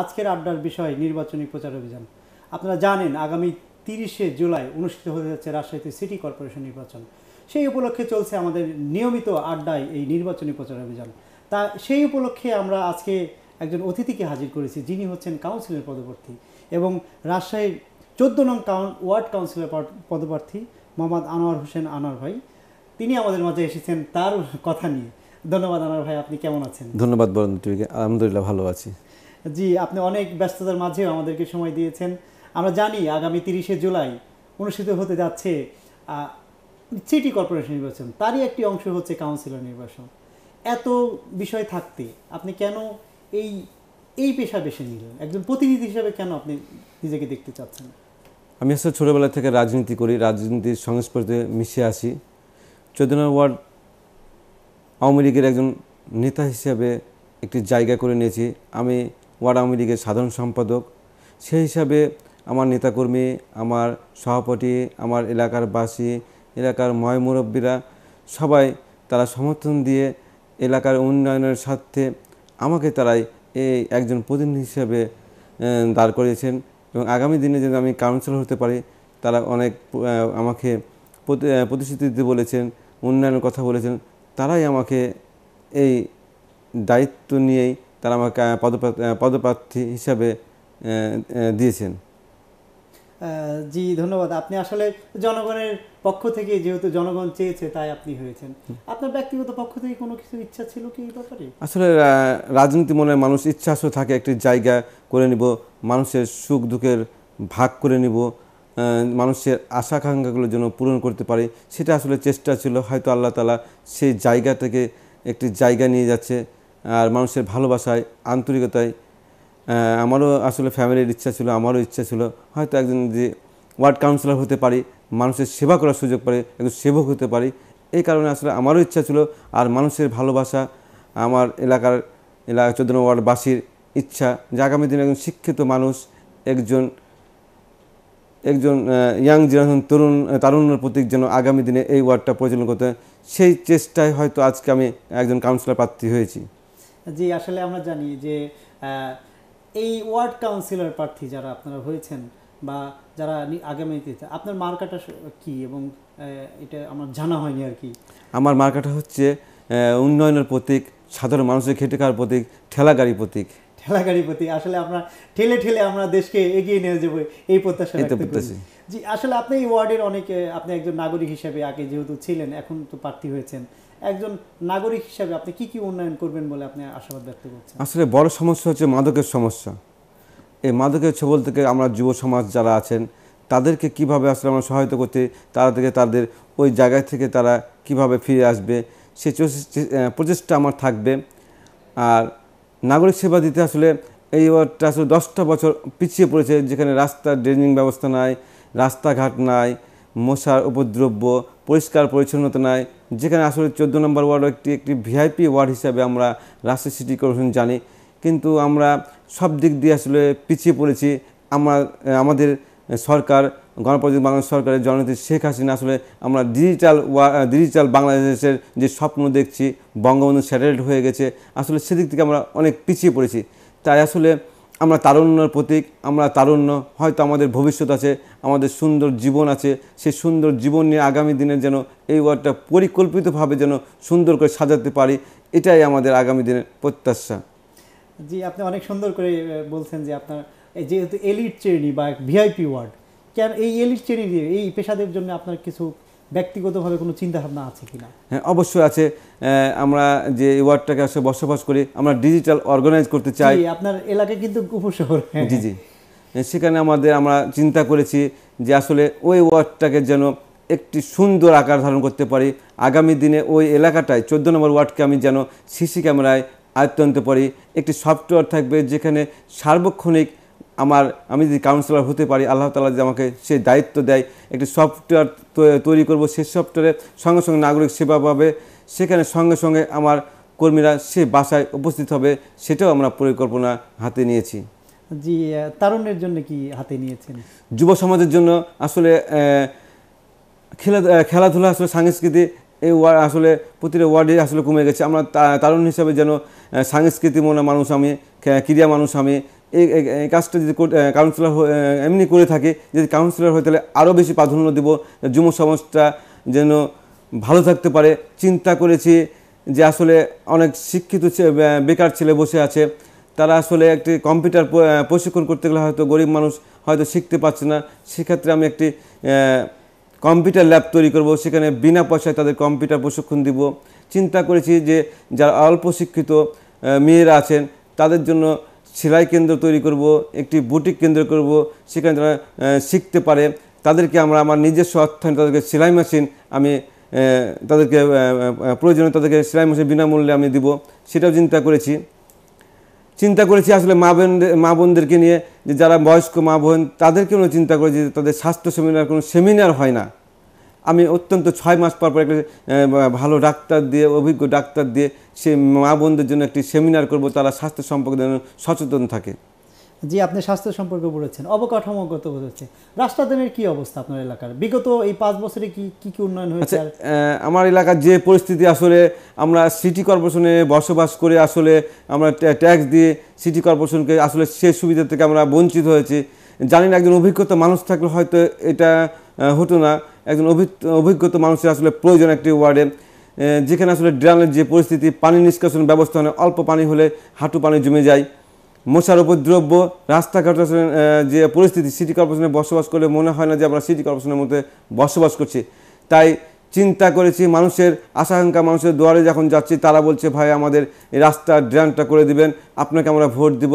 আজকের আড্ডার বিষয় নির্বাচনী প্রচার অভিযান আপনারা জানেন আগামী তিরিশে জুলাই অনুষ্ঠিত হতে যাচ্ছে রাজশাহীতে সিটি কর্পোরেশন নির্বাচন সেই উপলক্ষে চলছে আমাদের নিয়মিত আড্ডায় এই নির্বাচনী প্রচার অভিযান তা সেই উপলক্ষে আমরা আজকে একজন অতিথিকে হাজির করেছি যিনি হচ্ছেন কাউন্সিলের পদপ্রার্থী এবং রাজশাহীর চোদ্দ নং কাউন ওয়ার্ড কাউন্সিলের পদপ্রার্থী মোহাম্মদ আনোয়ার হোসেন আনোয়ার ভাই তিনি আমাদের মাঝে এসেছেন তার কথা নিয়ে ধন্যবাদ আনোয়ার ভাই আপনি কেমন আছেন ধন্যবাদ বরন্দ আলহামদুলিল্লাহ ভালো আছি জি আপনি অনেক ব্যস্ততার মাঝেও আমাদেরকে সময় দিয়েছেন আমরা জানি আগামী তিরিশে জুলাই অনুষ্ঠিত হতে যাচ্ছে সিটি কর্পোরেশন নির্বাচন তারই একটি অংশ হচ্ছে কাউন্সিলর নির্বাচন এত বিষয় থাকতে আপনি কেন এই এই পেশা বেছে নিলেন একজন প্রতিনিধি হিসাবে কেন আপনি নিজেকে দেখতে চাচ্ছেন আমি আসলে ছোটোবেলা থেকে রাজনীতি করি রাজনীতির সংস্পর্শে মিশে আসি চৈতন্য ওয়ার্ড আওয়ামী লীগের একজন নেতা হিসেবে একটি জায়গা করে নিয়েছি আমি ওয়ার্ড আওয়ামী লীগের সাধারণ সম্পাদক সেই হিসাবে আমার নেতাকর্মী আমার সভাপতি আমার এলাকার বাসী এলাকার ময় মুরব্বীরা সবাই তারা সমর্থন দিয়ে এলাকার উন্নয়নের স্বার্থে আমাকে তারাই এই একজন প্রতিনিধি হিসাবে দাঁড় করিয়েছেন এবং আগামী দিনে যেন আমি কাউন্সিলর হতে পারি তারা অনেক আমাকে প্রতিশ্রুতি দিতে বলেছেন উন্নয়নের কথা বলেছেন তারাই আমাকে এই দায়িত্ব নিয়েই তারা আমাকে পদপ্রার্থী হিসাবে দিয়েছেন জি ধন্যবাদ আপনি আসলে জনগণের পক্ষ থেকে যেহেতু জনগণ চেয়েছে তাই আপনি হয়েছেন আপনার ব্যক্তিগত পক্ষ থেকে কোনো কিছু ইচ্ছা ছিল কি এই ব্যাপারে আসলে রাজনীতি মনে মানুষ ইচ্ছা আসলে থাকে একটি জায়গা করে নিব মানুষের সুখ দুঃখের ভাগ করে নিব মানুষের আশা জন্য পূরণ করতে পারে সেটা আসলে চেষ্টা ছিল হয়তো আল্লাহ তালা সেই জায়গাটাকে একটি জায়গা নিয়ে যাচ্ছে আর মানুষের ভালোবাসায় আন্তরিকতায় আমারও আসলে ফ্যামিলির ইচ্ছা ছিল আমারও ইচ্ছা ছিল হয়তো একজন যে ওয়ার্ড কাউন্সিলর হতে পারি মানুষের সেবা করার সুযোগ পারে একজন সেবক হতে পারি এই কারণে আসলে আমারও ইচ্ছা ছিল আর মানুষের ভালোবাসা আমার এলাকার এলাকা চোদ্দ ওয়ার্ডবাসীর ইচ্ছা যে আগামী দিনে একজন শিক্ষিত মানুষ একজন একজন ইয়াং জেনারেশন তরুণ তারুণ্যের প্রতীক যেন আগামী দিনে এই ওয়ার্ডটা পরিচালনা করতে সেই চেষ্টায় হয়তো আজকে আমি একজন কাউন্সিলর প্রার্থী হয়েছি জি আসলে আমরা জানি যে এই ওয়ার্ড কাউন্সিলর প্রার্থী যারা আপনারা হয়েছেন বা যারা আগামীতে আপনার মার্কাটা কি এবং এটা আমার জানা হয়নি আর কি আমার মার্কাটা হচ্ছে উন্নয়নের প্রতীক সাধারণ মানুষের খেটে খাওয়ার প্রতীক ঠেলাগাড়ি প্রতীক ঠেলাগাড়ি প্রতীক আসলে আপনার ঠেলে ঠেলে আমরা দেশকে এগিয়ে নিয়ে যাবো এই প্রত্যাশা জি আসলে আপনি এই ওয়ার্ডের অনেক আপনি একজন নাগরিক হিসেবে আগে যেহেতু ছিলেন এখন তো প্রার্থী হয়েছেন একজন নাগরিক হিসাবে আপনি কি কি উন্নয়ন করবেন বলে আপনি আশাবাদ ব্যক্ত করছেন আসলে বড় সমস্যা হচ্ছে মাদকের সমস্যা এই মাদকের ছবল থেকে আমরা যুব সমাজ যারা আছেন তাদেরকে কিভাবে আসলে আমরা সহায়তা করতে তারা থেকে তাদের ওই জায়গা থেকে তারা কিভাবে ফিরে আসবে সে প্রচেষ্টা আমার থাকবে আর নাগরিক সেবা দিতে আসলে এই ওয়ার্ডটা আসলে দশটা বছর পিছিয়ে পড়েছে যেখানে রাস্তার ড্রেনিং ব্যবস্থা নাই রাস্তাঘাট নাই মশার উপদ্রব্য পরিষ্কার পরিচ্ছন্নতা নাই যেখানে আসলে চোদ্দো নম্বর ওয়ার্ড একটি একটি ভিআইপি ওয়ার্ড হিসাবে আমরা রাজশাহী সিটি কর্পোরেশন জানি কিন্তু আমরা সব দিক দিয়ে আসলে পিছিয়ে পড়েছি আমরা আমাদের সরকার গণপ্রজাতন্ত্রী বাংলাদেশ সরকারের জননীতি শেখ হাসিনা আসলে আমরা ডিজিটাল ডিজিটাল বাংলাদেশের যে স্বপ্ন দেখছি বঙ্গবন্ধু স্যাটেলাইট হয়ে গেছে আসলে সেদিক থেকে আমরা অনেক পিছিয়ে পড়েছি তাই আসলে আমরা তারুণ্যর প্রতীক আমরা তারুণ্য হয়তো আমাদের ভবিষ্যৎ আছে আমাদের সুন্দর জীবন আছে সেই সুন্দর জীবন নিয়ে আগামী দিনের যেন এই ওয়ার্ডটা পরিকল্পিতভাবে যেন সুন্দর করে সাজাতে পারি এটাই আমাদের আগামী দিনের প্রত্যাশা জি আপনি অনেক সুন্দর করে বলছেন যে আপনার যেহেতু এলিট শ্রেণী বা ভিআইপি ওয়ার্ড কেন এই এলিট শ্রেণী দিয়ে এই পেশাদের জন্য আপনার কিছু ব্যক্তিগতভাবে কোনো চিন্তাভাবনা আছে কিনা হ্যাঁ অবশ্যই আছে আমরা যে ওয়ার্ডটাকে আসলে বসবাস করি আমরা ডিজিটাল অর্গানাইজ করতে চাই আপনার এলাকা কিন্তু উপশহর হ্যাঁ, হ্যাঁ। জি জি সেখানে আমাদের আমরা চিন্তা করেছি যে আসলে ওই ওয়ার্ডটাকে যেন একটি সুন্দর আকার ধারণ করতে পারি আগামী দিনে ওই এলাকাটায় চোদ্দো নম্বর ওয়ার্ডকে আমি যেন সিসি ক্যামেরায় আয়ত্ত আনতে পারি একটি সফটওয়্যার থাকবে যেখানে সার্বক্ষণিক আমার আমি যদি কাউন্সিলর হতে পারি আল্লাহ তালা যদি আমাকে সেই দায়িত্ব দেয় একটি সফটওয়্যার তৈরি করব সেই সফটওয়্যারে সঙ্গে সঙ্গে নাগরিক সেবা পাবে সেখানে সঙ্গে সঙ্গে আমার কর্মীরা সে বাসায় উপস্থিত হবে সেটাও আমরা পরিকল্পনা হাতে নিয়েছি জি তারুণের জন্য কি হাতে নিয়েছেন যুব সমাজের জন্য আসলে খেলা খেলাধুলা আসলে সাংস্কৃতিক এই ওয়ার্ড আসলে প্রতিটা ওয়ার্ডে আসলে কমে গেছে আমরা তারুণ হিসাবে যেন মনে মানুষ আমি ক্রীড়া মানুষ আমি এই কাজটা যদি কাউন্সিলর এমনি করে থাকে যদি কাউন্সিলর হয় তাহলে আরও বেশি প্রাধান্য দেব যুব সমাজটা যেন ভালো থাকতে পারে চিন্তা করেছি যে আসলে অনেক শিক্ষিত বেকার ছেলে বসে আছে তারা আসলে একটি কম্পিউটার প্রশিক্ষণ করতে গেলে হয়তো গরিব মানুষ হয়তো শিখতে পারছে না সেক্ষেত্রে আমি একটি কম্পিউটার ল্যাব তৈরি করব সেখানে বিনা পয়সায় তাদের কম্পিউটার প্রশিক্ষণ দিব চিন্তা করেছি যে যারা অল্প শিক্ষিত মেয়েরা আছেন তাদের জন্য সেলাই কেন্দ্র তৈরি করব একটি বুটিক কেন্দ্র করব সেখানে তারা শিখতে পারে তাদেরকে আমরা আমার নিজস্ব অর্থায়নে তাদেরকে সেলাই মেশিন আমি তাদেরকে প্রয়োজনে তাদেরকে সেলাই মেশিন বিনামূল্যে আমি দিব সেটাও চিন্তা করেছি চিন্তা করেছি আসলে মা বোন মা বোনদেরকে নিয়ে যে যারা বয়স্ক মা বোন তাদেরকে চিন্তা করেছি তাদের স্বাস্থ্য সেমিনার কোনো সেমিনার হয় না আমি অত্যন্ত ছয় মাস পর পর একটা ভালো ডাক্তার দিয়ে অভিজ্ঞ ডাক্তার দিয়ে সে মা বোনদের জন্য একটি সেমিনার করব তারা স্বাস্থ্য সম্পর্কে যেন সচেতন থাকে জি আপনি স্বাস্থ্য সম্পর্কে বলেছেন অবকাঠামোগত রাস্তা রাস্তাদানের কি অবস্থা আপনার এলাকার বিগত এই পাঁচ বছরে কি কি কি উন্নয়ন হয়েছে আচ্ছা, আমার এলাকার যে পরিস্থিতি আসলে আমরা সিটি কর্পোরেশনে বসবাস করে আসলে আমরা ট্যাক্স দিয়ে সিটি কর্পোরেশনকে আসলে সে সুবিধা থেকে আমরা বঞ্চিত হয়েছি জানি না একজন অভিজ্ঞতা মানুষ থাকলে হয়তো এটা হতো না একজন অভিজ্ঞত মানুষের আসলে প্রয়োজন একটি ওয়ার্ডে যেখানে আসলে ড্রামের যে পরিস্থিতি পানি নিষ্কাশন ব্যবস্থা হয় অল্প পানি হলে হাঁটু পানি জমে যায় মশার উপদ্রব্য রাস্তাঘাট আসলে যে পরিস্থিতি সিটি কর্পোরেশনে বসবাস করলে মনে হয় না যে আমরা সিটি কর্পোরেশনের মধ্যে বসবাস করছি তাই চিন্তা করেছি মানুষের আশাকাঙ্ক্ষা মানুষের দুয়ারে যখন যাচ্ছি তারা বলছে ভাই আমাদের এই রাস্তার ড্রেনটা করে দিবেন আপনাকে আমরা ভোট দিব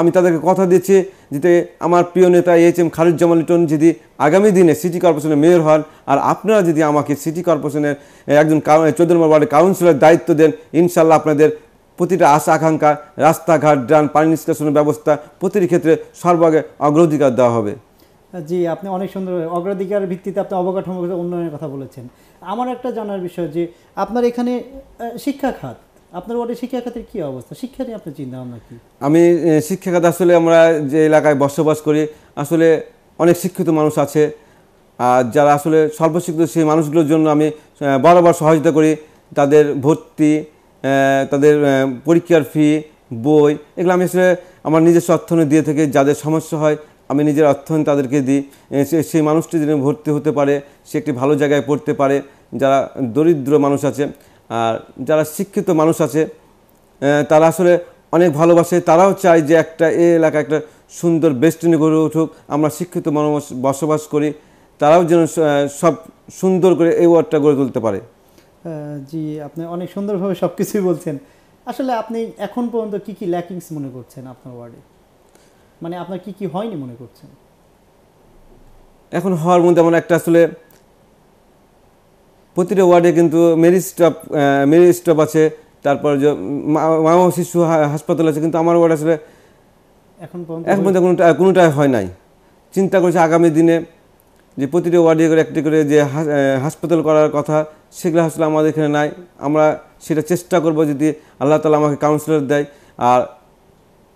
আমি তাদেরকে কথা দিচ্ছি যেতে আমার প্রিয় নেতা এইচ এম খারুজ্জামান লিটন যদি আগামী দিনে সিটি কর্পোরেশনের মেয়র হন আর আপনারা যদি আমাকে সিটি কর্পোরেশনের একজন চৌদ্দ নম্বর ওয়ার্ডের কাউন্সিলর দায়িত্ব দেন ইনশাল্লাহ আপনাদের প্রতিটা আশা আকাঙ্ক্ষা রাস্তাঘাট ড্রান পানি নিষ্কাশনের ব্যবস্থা প্রতিটি ক্ষেত্রে সর্বাগে অগ্রাধিকার দেওয়া হবে জি আপনি অনেক সুন্দর অগ্রাধিকার ভিত্তিতে আপনি অবকাঠামোগত উন্নয়নের কথা বলেছেন আমার একটা জানার বিষয় যে আপনার এখানে শিক্ষা খাত আপনার ওয়ার্ডে শিক্ষা খাতের কী অবস্থা শিক্ষা নিয়ে আপনার চিন্তা ভাবনা কি আমি শিক্ষা খাতে আসলে আমরা যে এলাকায় বসবাস করি আসলে অনেক শিক্ষিত মানুষ আছে আর যারা আসলে স্বল্প শিক্ষিত সেই মানুষগুলোর জন্য আমি বরাবর সহযোগিতা করি তাদের ভর্তি তাদের পরীক্ষার ফি বই এগুলো আমি আসলে আমার নিজস্ব অর্থনীতি দিয়ে থেকে যাদের সমস্যা হয় আমি নিজের অর্থনীতি তাদেরকে দিই সেই মানুষটি যেন ভর্তি হতে পারে সে একটি ভালো জায়গায় পড়তে পারে যারা দরিদ্র মানুষ আছে আর যারা শিক্ষিত মানুষ আছে তারা আসলে অনেক ভালোবাসে তারাও চায় যে একটা এ এলাকা একটা সুন্দর বেস্টিনে গড়ে উঠুক আমরা শিক্ষিত মানুষ বসবাস করি তারাও যেন সব সুন্দর করে এই ওয়ার্ডটা গড়ে তুলতে পারে জি আপনি অনেক সুন্দরভাবে সব কিছুই বলছেন আসলে আপনি এখন পর্যন্ত কি কি ল্যাকিংস মনে করছেন আপনার ওয়ার্ডে মানে আপনার কি কি হয়নি মনে করছেন এখন হওয়ার মধ্যে আমার একটা আসলে প্রতিটা ওয়ার্ডে কিন্তু মেরি স্টপ মেরি স্টপ আছে তারপর যে মা মামা শিশু হাসপাতাল আছে কিন্তু আমার ওয়ার্ড আসলে এখন এখন পর্যন্ত কোনো কোনোটাই হয় নাই চিন্তা করছে আগামী দিনে যে প্রতিটি ওয়ার্ডে করে একটি করে যে হাসপাতাল করার কথা সেগুলো আসলে আমাদের এখানে নাই আমরা সেটা চেষ্টা করব যদি আল্লাহ তালা আমাকে কাউন্সিলর দেয় আর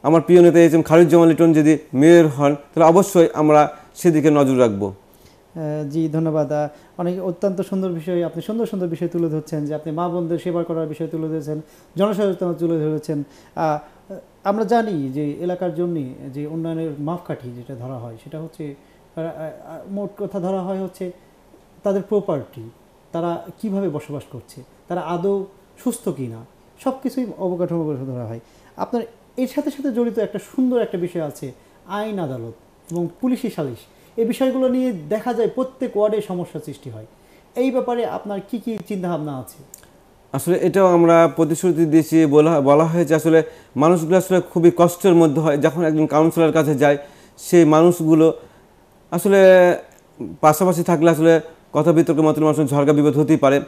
আমার প্রিয় নেতা এইচ এম খারুজ্জামান লিটন যদি মেয়র হন তাহলে অবশ্যই আমরা সেদিকে নজর রাখবো জি ধন্যবাদ অনেক অত্যন্ত সুন্দর বিষয় আপনি সুন্দর সুন্দর বিষয় তুলে ধরছেন যে আপনি মা বোনদের সেবা করার বিষয় তুলে ধরেছেন জনসচেতনতা তুলে ধরেছেন আমরা জানি যে এলাকার জন্যে যে উন্নয়নের মাপকাঠি যেটা ধরা হয় সেটা হচ্ছে মোট কথা ধরা হয় হচ্ছে তাদের প্রপার্টি তারা কিভাবে বসবাস করছে তারা আদৌ সুস্থ কি না সব কিছুই অবকাঠামো ধরা হয় আপনার এর সাথে সাথে জড়িত একটা সুন্দর একটা বিষয় আছে আইন আদালত এবং পুলিশি সালিশ এই বিষয়গুলো নিয়ে দেখা যায় প্রত্যেক ওয়ার্ডে সমস্যা সৃষ্টি হয় এই ব্যাপারে আপনার কি কি ভাবনা আছে আসলে এটাও আমরা প্রতিশ্রুতি দিয়েছি বলা বলা হয়েছে আসলে মানুষগুলো আসলে খুবই কষ্টের মধ্যে হয় যখন একজন কাউন্সিলর কাছে যায় সেই মানুষগুলো আসলে পাশাপাশি থাকলে আসলে কথা বিতর্কের মতো মানুষের ঝড়কা বিপদ হতেই পারে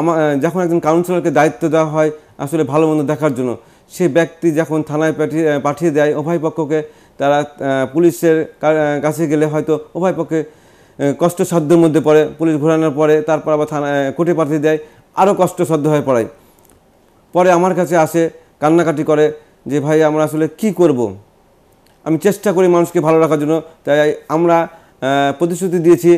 আমার যখন একজন কাউন্সিলরকে দায়িত্ব দেওয়া হয় আসলে ভালো মন্দ দেখার জন্য সে ব্যক্তি যখন থানায় পাঠিয়ে পাঠিয়ে দেয় উভয় পক্ষকে তারা পুলিশের কাছে গেলে হয়তো উভয় পক্ষে কষ্টসাধ্যের মধ্যে পড়ে পুলিশ ঘোরানোর পরে তারপর আবার থানায় কোর্টে পাঠিয়ে দেয় আরও কষ্টসাধ্য হয়ে পড়ায় পরে আমার কাছে আসে কান্নাকাটি করে যে ভাই আমরা আসলে কি করব। আমি চেষ্টা করি মানুষকে ভালো রাখার জন্য তাই আমরা প্রতিশ্রুতি দিয়েছি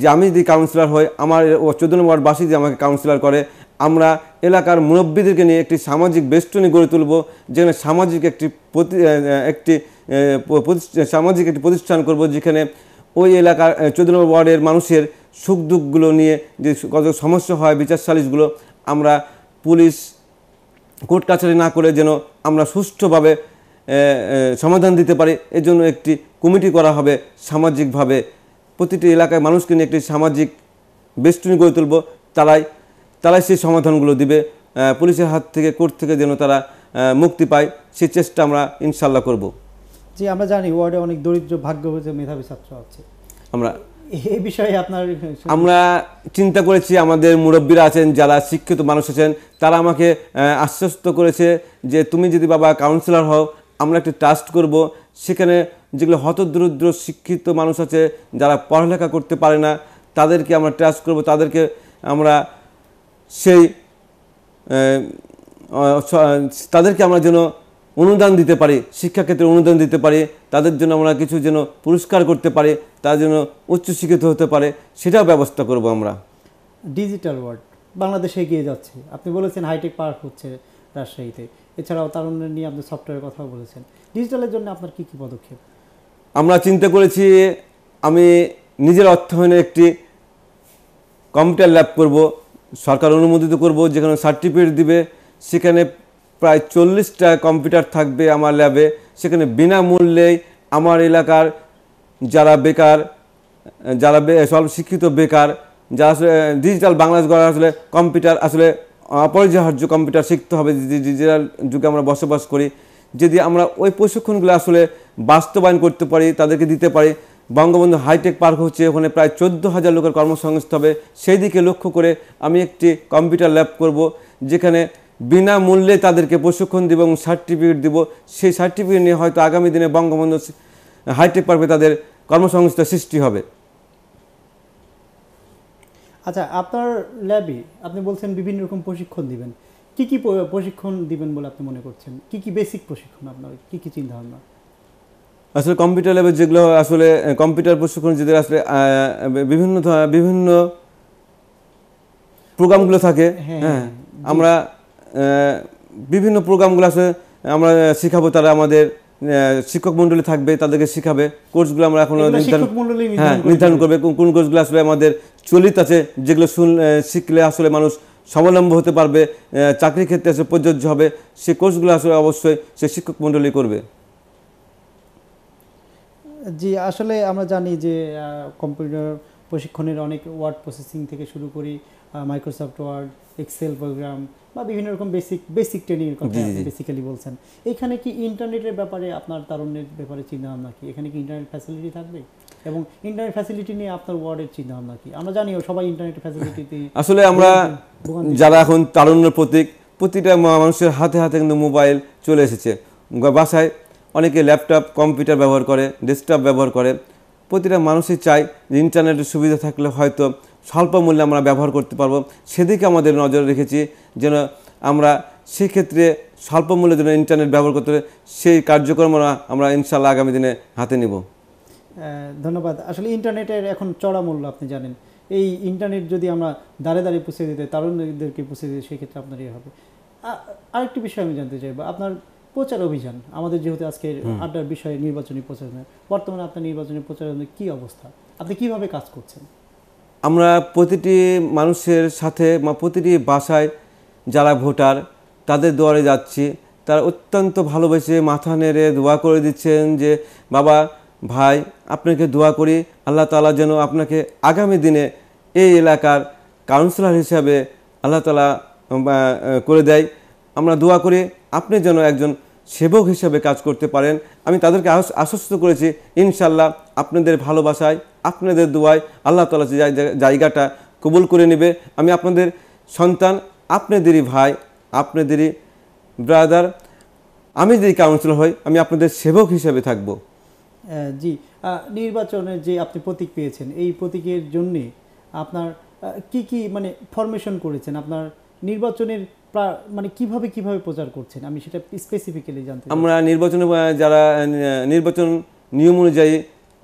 যে আমি যদি কাউন্সিলর হই আমার চোদ্দ নম্বর বাসী যদি আমাকে কাউন্সিলর করে আমরা এলাকার মুরব্বীদেরকে নিয়ে একটি সামাজিক বেষ্টনী গড়ে তুলব যেখানে সামাজিক একটি প্রতি একটি সামাজিক একটি প্রতিষ্ঠান করব যেখানে ওই এলাকার চোদ্দ নম্বর ওয়ার্ডের মানুষের সুখ দুঃখগুলো নিয়ে যে কত সমস্যা হয় বিচার সালিশগুলো আমরা পুলিশ কোর্ট কাছারি না করে যেন আমরা সুষ্ঠুভাবে সমাধান দিতে পারি এর জন্য একটি কমিটি করা হবে সামাজিকভাবে প্রতিটি এলাকায় মানুষকে নিয়ে একটি সামাজিক বেষ্টনী গড়ে তুলব তারাই তারাই সেই সমাধানগুলো দিবে পুলিশের হাত থেকে কোর্ট থেকে যেন তারা মুক্তি পায় সেই চেষ্টা আমরা ইনশাল্লাহ করবো যে আমরা জানি ওয়ার্ডে অনেক দরিদ্র ভাগ্যবতী মেধাবী ছাত্র আছে আমরা এই বিষয়ে আপনার আমরা চিন্তা করেছি আমাদের মুরব্বীরা আছেন যারা শিক্ষিত মানুষ আছেন তারা আমাকে আশ্বস্ত করেছে যে তুমি যদি বাবা কাউন্সিলর হও আমরা একটি ট্রাস্ট করব সেখানে যেগুলো হতদরিদ্র শিক্ষিত মানুষ আছে যারা পড়ালেখা করতে পারে না তাদেরকে আমরা ট্রাস্ট করব তাদেরকে আমরা সেই তাদেরকে আমরা যেন অনুদান দিতে পারে শিক্ষাক্ষেত্রে অনুদান দিতে পারে তাদের জন্য আমরা কিছু যেন পুরস্কার করতে পারে তার জন্য উচ্চশিক্ষিত হতে পারে সেটাও ব্যবস্থা করব আমরা ডিজিটাল ওয়ার্ল্ড বাংলাদেশে এগিয়ে যাচ্ছে আপনি বলেছেন হাইটেক পার্ক হচ্ছে রাজশাহীতে এছাড়াও তার উন্নয়ন নিয়ে আপনি সফটওয়্যারের কথাও বলেছেন ডিজিটালের জন্য আপনার কী কী পদক্ষেপ আমরা চিন্তা করেছি আমি নিজের অর্থায়নে একটি কম্পিউটার ল্যাব করব সরকার অনুমোদিত করব যেখানে সার্টিফিকেট দিবে সেখানে প্রায় চল্লিশটা কম্পিউটার থাকবে আমার ল্যাবে সেখানে বিনামূল্যে আমার এলাকার যারা বেকার যারা স্বল্প শিক্ষিত বেকার যারা আসলে ডিজিটাল বাংলাদেশ গড়ার আসলে কম্পিউটার আসলে অপরিহার্য কম্পিউটার শিখতে হবে ডিজিটাল যুগে আমরা বসবাস করি যদি আমরা ওই প্রশিক্ষণগুলো আসলে বাস্তবায়ন করতে পারি তাদেরকে দিতে পারি বঙ্গবন্ধু হাইটেক পার্ক হচ্ছে ওখানে প্রায় চোদ্দো হাজার লোকের কর্মসংস্থান হবে সেই দিকে লক্ষ্য করে আমি একটি কম্পিউটার ল্যাব করব যেখানে বিনামূল্যে তাদেরকে প্রশিক্ষণ দিব এবং সার্টিফিকেট দিব সেই সার্টিফিকেট নিয়ে হয়তো আগামী দিনে বঙ্গবন্ধু হাইটেক পার্কে তাদের কর্মসংস্থান সৃষ্টি হবে আচ্ছা আপনার ল্যাবে আপনি বলছেন বিভিন্ন রকম প্রশিক্ষণ দিবেন কি কি প্রশিক্ষণ দিবেন বলে আপনি মনে করছেন কি কি বেসিক প্রশিক্ষণ আপনার কি কি চিন্তা ভাবনা আসলে কম্পিউটার ল্যাবে যেগুলো আসলে কম্পিউটার প্রশিক্ষণ যেদের আসলে বিভিন্ন বিভিন্ন প্রোগ্রামগুলো হ্যাঁ, থাকে হ্যাঁ, হ্যাঁ, হ্যাঁ আমরা বিভিন্ন প্রোগ্রামগুলো আছে আমরা শিখাবো তারা আমাদের শিক্ষক মন্ডলী থাকবে তাদেরকে শিখাবে কোর্সগুলো আমরা এখন নির্ধারণ হ্যাঁ নির্ধারণ করবে কোন কোর্সগুলো আসলে আমাদের চলিত আছে যেগুলো শুন শিখলে আসলে মানুষ স্বাবলম্বী হতে পারবে চাকরি ক্ষেত্রে আসলে প্রযোজ্য হবে সে কোর্সগুলো আসলে অবশ্যই সে শিক্ষক মন্ডলী করবে জি আসলে আমরা জানি যে কম্পিউটার প্রশিক্ষণের অনেক ওয়ার্ড প্রসেসিং থেকে শুরু করি মাইক্রোসফট ওয়ার্ড এক্সেল প্রোগ্রাম বা বিভিন্ন রকম বেসিক বেসিক এর কথা বেসিক্যালি বলছেন এখানে কি ইন্টারনেটের ব্যাপারে আপনার তারুণ্যের ব্যাপারে চিন্তা ভাবনা কি এখানে কি ইন্টারনেট ফ্যাসিলিটি থাকবে এবং ইন্টারনেট ফ্যাসিলিটি নিয়ে আপনার ওয়ার্ডের চিন্তা ভাবনা কি আমরা জানিও সবাই ইন্টারনেট ফ্যাসিলিটিতে আসলে আমরা যারা এখন তারুণ্যের প্রতীক প্রতিটা মানুষের হাতে হাতে কিন্তু মোবাইল চলে এসেছে বাসায় অনেকে ল্যাপটপ কম্পিউটার ব্যবহার করে ডেস্কটপ ব্যবহার করে প্রতিটা মানুষই চায় যে ইন্টারনেটের সুবিধা থাকলে হয়তো স্বল্প মূল্যে আমরা ব্যবহার করতে পারবো সেদিকে আমাদের নজর রেখেছি যেন আমরা সেক্ষেত্রে স্বল্প মূল্যে যেন ইন্টারনেট ব্যবহার করতে সেই কার্যক্রম আমরা ইনশাল্লাহ আগামী দিনে হাতে নিব ধন্যবাদ আসলে ইন্টারনেটের এখন চড়া মূল্য আপনি জানেন এই ইন্টারনেট যদি আমরা দাঁড়ে দাঁড়িয়ে পুষে দিতে তারুণদেরকে পুষে দিতে সেক্ষেত্রে আপনার ইয়ে হবে আরেকটি বিষয় আমি জানতে চাইবো আপনার প্রচার অভিযান আমাদের যেহেতু আজকে আড্ডার বিষয়ে নির্বাচনী প্রচার বর্তমানে আপনার নির্বাচনী প্রচার কি অবস্থা আপনি কিভাবে কাজ করছেন আমরা প্রতিটি মানুষের সাথে বা প্রতিটি বাসায় যারা ভোটার তাদের দোয়ারে যাচ্ছি তারা অত্যন্ত ভালোবেসে মাথা নেড়ে দোয়া করে দিচ্ছেন যে বাবা ভাই আপনাকে দোয়া করি আল্লাহ তালা যেন আপনাকে আগামী দিনে এই এলাকার কাউন্সিলর হিসাবে আল্লাহ তালা করে দেয় আমরা দোয়া করি আপনি যেন একজন সেবক হিসাবে কাজ করতে পারেন আমি তাদেরকে আশ্বস্ত করেছি ইনশাল্লাহ আপনাদের ভালোবাসায় আপনাদের দোয়ায় আল্লাহ তালা জায়গাটা কবুল করে নেবে আমি আপনাদের সন্তান আপনাদেরই ভাই আপনাদেরই ব্রাদার আমি যদি কাউন্সিলর হই আমি আপনাদের সেবক হিসেবে থাকব জি নির্বাচনের যে আপনি প্রতীক পেয়েছেন এই প্রতীকের জন্যে আপনার কি কি মানে ফরমেশন করেছেন আপনার নির্বাচনের মানে কিভাবে কিভাবে প্রচার করছেন আমি সেটা স্পেসিফিক্যালি জানতে আমরা নির্বাচনে যারা নির্বাচন নিয়ম অনুযায়ী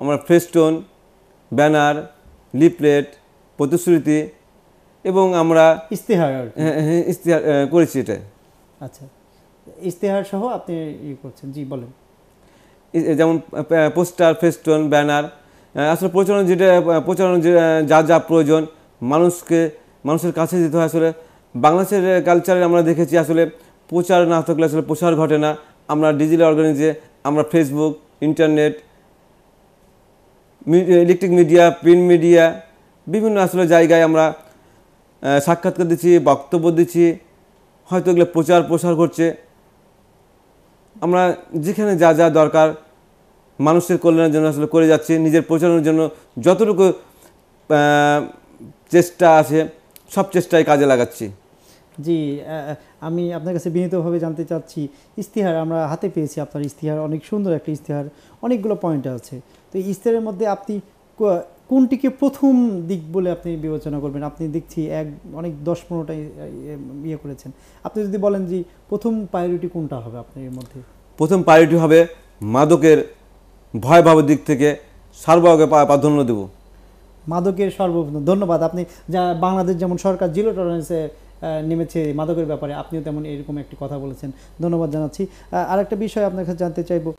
আমরা ফ্রেস্টোন ব্যানার লিপলেট প্রতিশ্রুতি এবং আমরা ইস্তেহার হ্যাঁ, হ্যাঁ, ইস্তেহার করেছি এটা আচ্ছা ইস্তেহার সহ আপনি ই করছেন জি বলেন যেমন পোস্টার ফেস্টন ব্যানার আসলে প্রচারণ যেটা প্রচারণ যা যা প্রয়োজন মানুষকে মানুষের কাছে যেতে হয় আসলে বাংলাদেশের কালচারে আমরা দেখেছি আসলে প্রচার না থাকলে আসলে প্রচার ঘটে না আমরা ডিজিটাল অর্গানাইজে আমরা Facebook internet electric media print media বিভিন্ন আসলে জায়গায় আমরা সাক্ষাৎকার দিচ্ছি বক্তব্য দিচ্ছি হয়তো এগুলো প্রচার প্রসার করছে আমরা যেখানে যা যা দরকার মানুষের কল্যাণের জন্য আসলে করে যাচ্ছি নিজের প্রচারণের জন্য যতটুকু চেষ্টা আছে সব চেষ্টায় কাজে লাগাচ্ছি জি আমি আপনার কাছে বিনীতভাবে জানতে চাচ্ছি ইস্তিহার আমরা হাতে পেয়েছি আপনার ইস্তিহার অনেক সুন্দর একটা ইস্তিহার অনেকগুলো পয়েন্ট আছে তো ইস্তারের মধ্যে আপনি কোনটিকে প্রথম দিক বলে আপনি বিবেচনা করবেন আপনি দেখছি এক অনেক দশ পনেরোটা ইয়ে করেছেন আপনি যদি বলেন যে প্রথম প্রায়োরিটি কোনটা হবে আপনার এর মধ্যে প্রথম প্রায়োরিটি হবে মাদকের ভয়াবহ দিক থেকে সর্বাগে প্রাধান্য দেব মাদকের সর্বপ্রথম ধন্যবাদ আপনি যা বাংলাদেশ যেমন সরকার জিরো টলারেন্সে নেমেছে মাদকের ব্যাপারে আপনিও তেমন এরকম একটি কথা বলেছেন ধন্যবাদ জানাচ্ছি আর একটা বিষয় আপনার কাছে জানতে চাইবো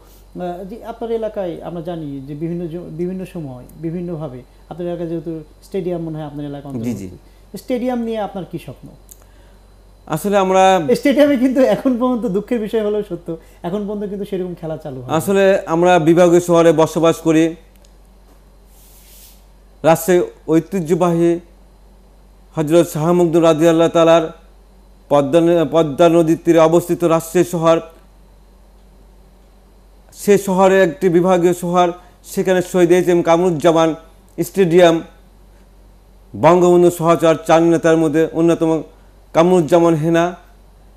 যে আপনার এলাকায় আমরা জানি যে বিভিন্ন বিভিন্ন সময় বিভিন্নভাবে আপনার এলাকায় যেহেতু স্টেডিয়াম মনে হয় আপনার এলাকা স্টেডিয়াম নিয়ে আপনার কি স্বপ্ন আসলে আমরা স্টেডিয়ামে কিন্তু এখন পর্যন্ত দুঃখের বিষয় হলেও সত্য এখন পর্যন্ত কিন্তু সেরকম খেলা চালু আসলে আমরা বিভাগীয় শহরে বসবাস করি রাজশাহী ঐতিহ্যবাহী হজরত শাহমুখদুর রাজি আল্লাহ তালার পদ্মা পদ্মা নদীর তীরে অবস্থিত রাজশাহী শহর সে শহরে একটি বিভাগীয় শহর সেখানে শহীদ H M Kamruzzaman stadium Bangabandhu সহচর চার নেতার মধ্যে অন্যতম কামরুজ্জামান হেনা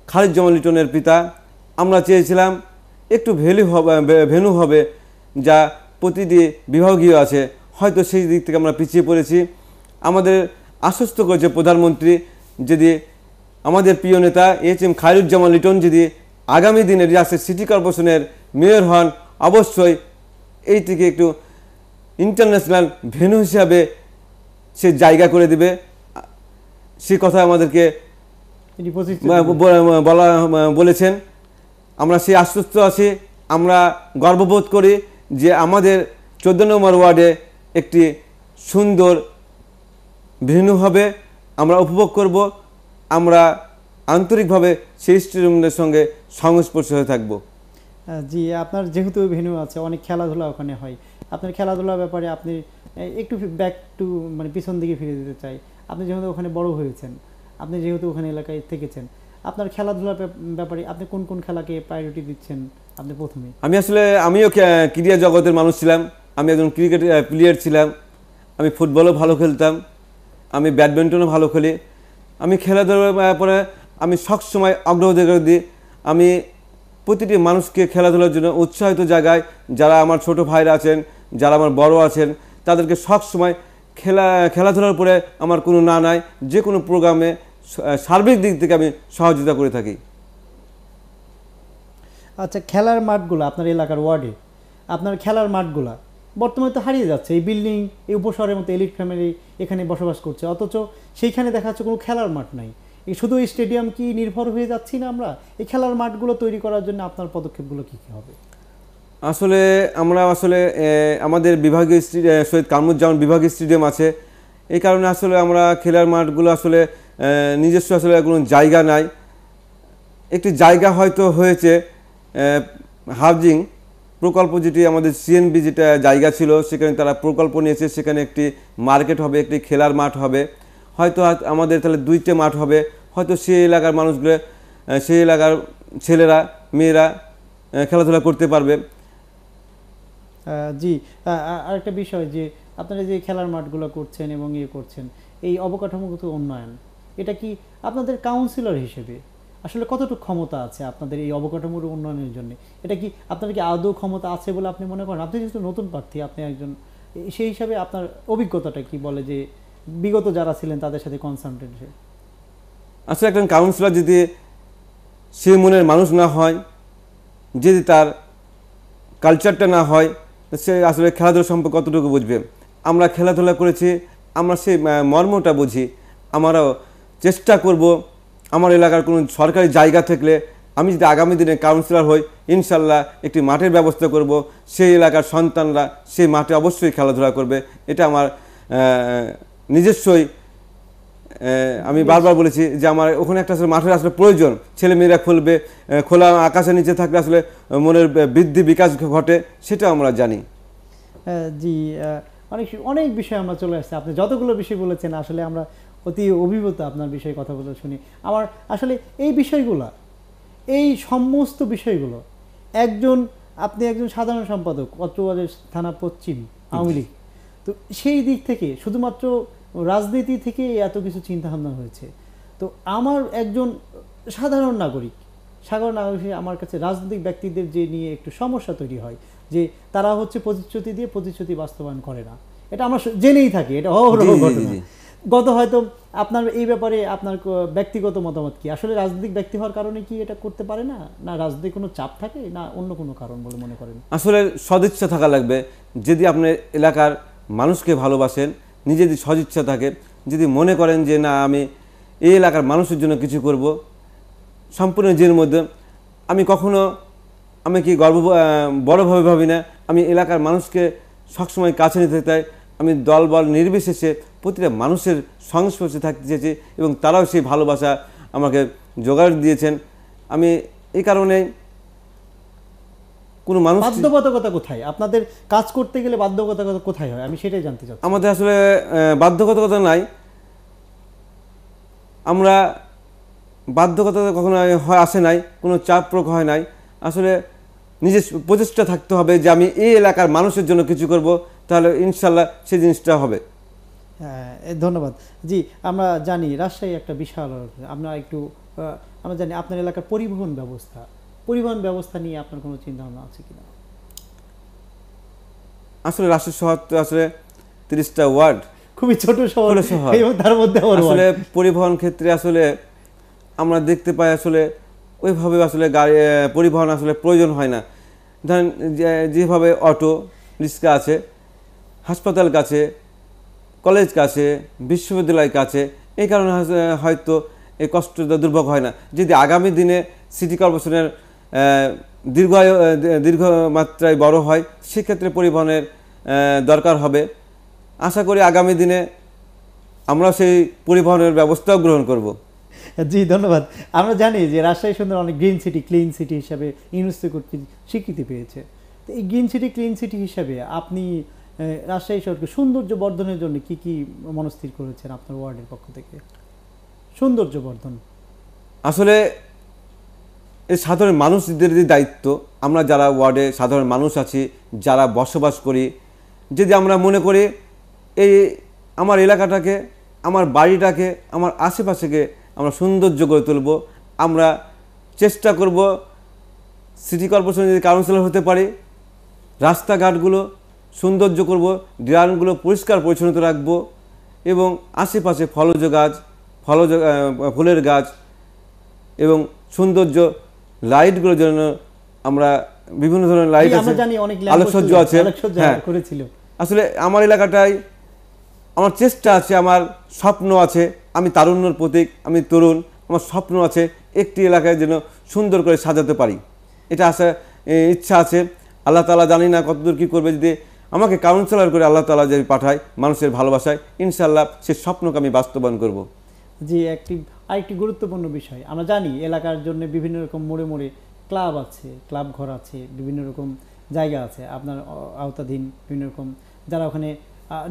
খালিদজামান লিটনের পিতা আমরা চেয়েছিলাম একটু ভ্যালু হবে ভেনু হবে যা প্রতিটি বিভাগীয় আছে হয়তো সেই দিক থেকে আমরা পিছিয়ে পড়েছি আমাদের আশ্বস্ত করেছে প্রধানমন্ত্রী যদি আমাদের প্রিয় নেতা এইচ এম খায়রুজ্জামান লিটন যদি আগামী দিনে রিয়াসের সিটি কর্পোরেশনের মেয়র হন অবশ্যই এইটিকে একটু ইন্টারন্যাশনাল ভেন্যু হিসাবে সে জায়গা করে দেবে সে কথা আমাদেরকে বলা বলেছেন আমরা সেই আশ্বস্ত আছি আমরা গর্ববোধ করি যে আমাদের চোদ্দ নম্বর ওয়ার্ডে একটি সুন্দর বিভিন্নভাবে আমরা উপভোগ করব আমরা আন্তরিকভাবে সেই স্টেডিয়ামের সঙ্গে সংস্পর্শ হয়ে থাকব জি আপনার যেহেতু ভেনু আছে অনেক খেলাধুলা ওখানে হয় আপনার খেলাধুলার ব্যাপারে আপনি একটু ব্যাক টু মানে পিছন দিকে ফিরে যেতে চাই আপনি যেহেতু ওখানে বড় হয়েছেন আপনি যেহেতু ওখানে এলাকায় থেকেছেন আপনার খেলাধুলার ব্যাপারে আপনি কোন কোন খেলাকে প্রায়োরিটি দিচ্ছেন আপনি প্রথমে আমি আসলে আমিও ক্রীড়া জগতের মানুষ ছিলাম আমি একজন ক্রিকেট প্লেয়ার ছিলাম আমি ফুটবলও ভালো খেলতাম আমি ব্যাডমিন্টনও ভালো খেলি আমি খেলাধুলার ব্যাপারে আমি সবসময় অগ্রাধিকার দিই আমি প্রতিটি মানুষকে খেলাধুলার জন্য উৎসাহিত জায়গায় যারা আমার ছোট ভাইরা আছেন যারা আমার বড় আছেন তাদেরকে সবসময় খেলা খেলাধুলার উপরে আমার কোনো না নাই যে কোনো প্রোগ্রামে সার্বিক দিক থেকে আমি সহযোগিতা করে থাকি আচ্ছা খেলার মাঠগুলো আপনার এলাকার ওয়ার্ডে আপনার খেলার মাঠগুলো বর্তমানে তো হারিয়ে যাচ্ছে এই বিল্ডিং এই উপশহরের মতো এলিট ফ্যামিলি এখানে বসবাস করছে অথচ সেইখানে দেখা যাচ্ছে কোনো খেলার মাঠ নাই এই শুধু এই স্টেডিয়াম কি নির্ভর হয়ে যাচ্ছি না আমরা এই খেলার মাঠগুলো তৈরি করার জন্য আপনার পদক্ষেপগুলো কী কী হবে আসলে আমরা আসলে আমাদের বিভাগীয় সৈয়দ কামরুজ্জামান বিভাগীয় স্টেডিয়াম আছে এই কারণে আসলে আমরা খেলার মাঠগুলো আসলে নিজস্ব আসলে কোনো জায়গা নাই একটি জায়গা হয়তো হয়েছে হাউজিং প্রকল্প যেটি আমাদের সিএনবি যেটা জায়গা ছিল সেখানে তারা প্রকল্প নিয়েছে সেখানে একটি মার্কেট হবে একটি খেলার মাঠ হবে হয়তো আমাদের তাহলে দুইটা মাঠ হবে হয়তো সেই এলাকার মানুষগুলো সেই এলাকার ছেলেরা মেয়েরা খেলাধুলা করতে পারবে জি আরেকটা বিষয় যে আপনারা যে খেলার মাঠগুলো করছেন এবং ইয়ে করছেন এই অবকাঠামোগত উন্নয়ন এটা কি আপনাদের কাউন্সিলর হিসেবে আসলে কতটুকু ক্ষমতা আছে আপনাদের এই অবকাঠামোর উন্নয়নের জন্য এটা কি আপনার কি আদৌ ক্ষমতা আছে বলে আপনি মনে করেন আপনি যেহেতু নতুন প্রার্থী আপনি একজন সেই হিসাবে আপনার অভিজ্ঞতাটা কি বলে যে বিগত যারা ছিলেন তাদের সাথে কনসালটেন্ট আসলে আচ্ছা, একজন কাউন্সিলর যদি সে মনের মানুষ না হয় যদি তার কালচারটা না হয় সে আসলে খেলাধুলা সম্পর্কে কতটুকু বুঝবে আমরা খেলাধুলা করেছি আমরা সেই মর্মটা বুঝি আমরাও চেষ্টা করব আমার এলাকার কোনো সরকারি জায়গা থাকলে আমি যদি আগামী দিনে কাউন্সিলর হই ইনশাল্লাহ একটি মাঠের ব্যবস্থা করব সেই এলাকার সন্তানরা সেই মাঠে অবশ্যই খেলাধুলা করবে এটা আমার নিজস্বই আমি বারবার বলেছি যে আমার ওখানে একটা আসলে মাঠের আসলে প্রয়োজন ছেলেমেয়েরা খুলবে খোলা আকাশের নিচে থাকলে আসলে মনের বৃদ্ধি বিকাশ ঘটে সেটা আমরা জানি জি অনেক অনেক বিষয় আমরা চলে আসছি আপনি যতগুলো বিষয় বলেছেন আসলে আমরা অতি অভিভূত আপনার বিষয়ে কথাগুলো শুনি আমার আসলে এই বিষয়গুলো এই সমস্ত বিষয়গুলো একজন আপনি একজন সাধারণ সম্পাদক অত্রবাদের থানা পশ্চিম আওয়ামী লীগ তো সেই দিক থেকে শুধুমাত্র রাজনীতি থেকে এত কিছু চিন্তাভাবনা হয়েছে তো আমার একজন সাধারণ নাগরিক সাধারণ নাগরিক আমার কাছে রাজনৈতিক ব্যক্তিদের যে নিয়ে একটু সমস্যা তৈরি হয় যে তারা হচ্ছে প্রতিশ্রুতি দিয়ে প্রতিশ্রুতি বাস্তবায়ন করে না এটা আমার জেনেই থাকি এটা অহরহ ঘটনা গত হয়তো আপনার এই ব্যাপারে আপনার ব্যক্তিগত মতামত কি আসলে রাজনৈতিক ব্যক্তি হওয়ার কারণে কি এটা করতে পারে না না রাজনৈতিক কোনো চাপ থাকে না অন্য কোনো কারণ বলে মনে করেন আসলে সদিচ্ছা থাকা লাগবে যদি আপনি এলাকার মানুষকে ভালোবাসেন নিজে যদি সদিচ্ছা থাকে যদি মনে করেন যে না আমি এই এলাকার মানুষের জন্য কিছু করব সম্পূর্ণ নিজের মধ্যে আমি কখনো আমি কি গর্ব বড়োভাবে ভাবি না আমি এলাকার মানুষকে সবসময় কাছে নিতে চাই আমি দলবল নির্বিশেষে প্রতিটা মানুষের সংস্পর্শে থাকতে চেয়েছি এবং তারাও সেই ভালোবাসা আমাকে জোগাড় দিয়েছেন আমি এই কারণে কোনো মানুষ বাধ্যবাধকতা কোথায় আপনাদের কাজ করতে গেলে বাধ্যবাধকতা কোথায় হয় আমি সেটাই জানতে চাই আমাদের আসলে বাধ্যবাধকতা নাই আমরা বাধ্যকতা কখনো হয় আসে নাই কোনো চাপ প্রয়োগ হয় নাই আসলে নিজের প্রচেষ্টা থাকতে হবে যে আমি এই এলাকার মানুষের জন্য কিছু করব তাহলে ইনশাল্লাহ সেই জিনিসটা হবে হ্যাঁ ধন্যবাদ জি আমরা জানি রাজশাহী একটা বিশাল আমরা একটু আমরা জানি আপনার এলাকার পরিবহন ব্যবস্থা পরিবহন ব্যবস্থা নিয়ে আপনার কোনো চিন্তা ভাবনা আছে কিনা আসলে রাজশাহী শহর তো আসলে তিরিশটা ওয়ার্ড খুবই ছোট শহর এবং তার মধ্যে আসলে পরিবহন ক্ষেত্রে আসলে আমরা দেখতে পাই আসলে ওইভাবে আসলে গাড়ি পরিবহন আসলে প্রয়োজন হয় না ধরেন যেভাবে অটো রিক্সা আছে হাসপাতাল কাছে কলেজ কাছে বিশ্ববিদ্যালয় কাছে এই কারণে হয়তো এই কষ্টটা দুর্ভোগ হয় না যদি আগামী দিনে সিটি কর্পোরেশনের দীর্ঘ দীর্ঘ মাত্রায় বড় হয় সেক্ষেত্রে পরিবহনের দরকার হবে আশা করি আগামী দিনে আমরা সেই পরিবহনের ব্যবস্থাও গ্রহণ করব জি ধন্যবাদ আমরা জানি যে রাজশাহী সুন্দর অনেক গ্রিন সিটি ক্লিন সিটি হিসাবে ইউনিভার্সিটি কর্তৃক স্বীকৃতি পেয়েছে তো এই গ্রিন সিটি ক্লিন সিটি হিসাবে আপনি রাজশাহী শহরকে সৌন্দর্য বর্ধনের জন্য কি কি মনস্থির করেছেন আপনার ওয়ার্ডের পক্ষ থেকে সৌন্দর্য বর্ধন আসলে এই সাধারণ মানুষদের যে দায়িত্ব আমরা যারা ওয়ার্ডে সাধারণ মানুষ আছি যারা বসবাস করি যদি আমরা মনে করি এই আমার এলাকাটাকে আমার বাড়িটাকে আমার আশেপাশেকে আমরা সৌন্দর্য করে তুলব আমরা চেষ্টা করব সিটি কর্পোরেশন যদি কাউন্সিলর হতে পারি রাস্তাঘাটগুলো সৌন্দর্য করব দেয়ালগুলো পরিষ্কার পরিচ্ছন্ন রাখব এবং আশেপাশে ফলজ গাছ ফলজ ফুলের গাছ এবং সৌন্দর্য লাইটগুলোর জন্য আমরা বিভিন্ন ধরনের লাইট আছে আলোকসজ্জ আছে হ্যাঁ আসলে আমার এলাকাটায় আমার চেষ্টা আছে আমার স্বপ্ন আছে আমি তারুণ্যর প্রতীক আমি তরুণ আমার স্বপ্ন আছে একটি এলাকায় যেন সুন্দর করে সাজাতে পারি এটা আসা ইচ্ছা আছে আল্লাহ তালা জানি না কতদূর কী করবে যদি আমাকে কাউন্সেলার করে আল্লাহ তালা যদি পাঠায় মানুষের ভালোবাসায় ইনশাল্লাহ সে স্বপ্নকে আমি বাস্তবায়ন করব জি একটি আরেকটি গুরুত্বপূর্ণ বিষয় আমরা জানি এলাকার জন্য বিভিন্ন রকম মোড়ে মোড়ে ক্লাব আছে ক্লাব ঘর আছে বিভিন্ন রকম জায়গা আছে আপনার আওতাধীন বিভিন্ন রকম যারা ওখানে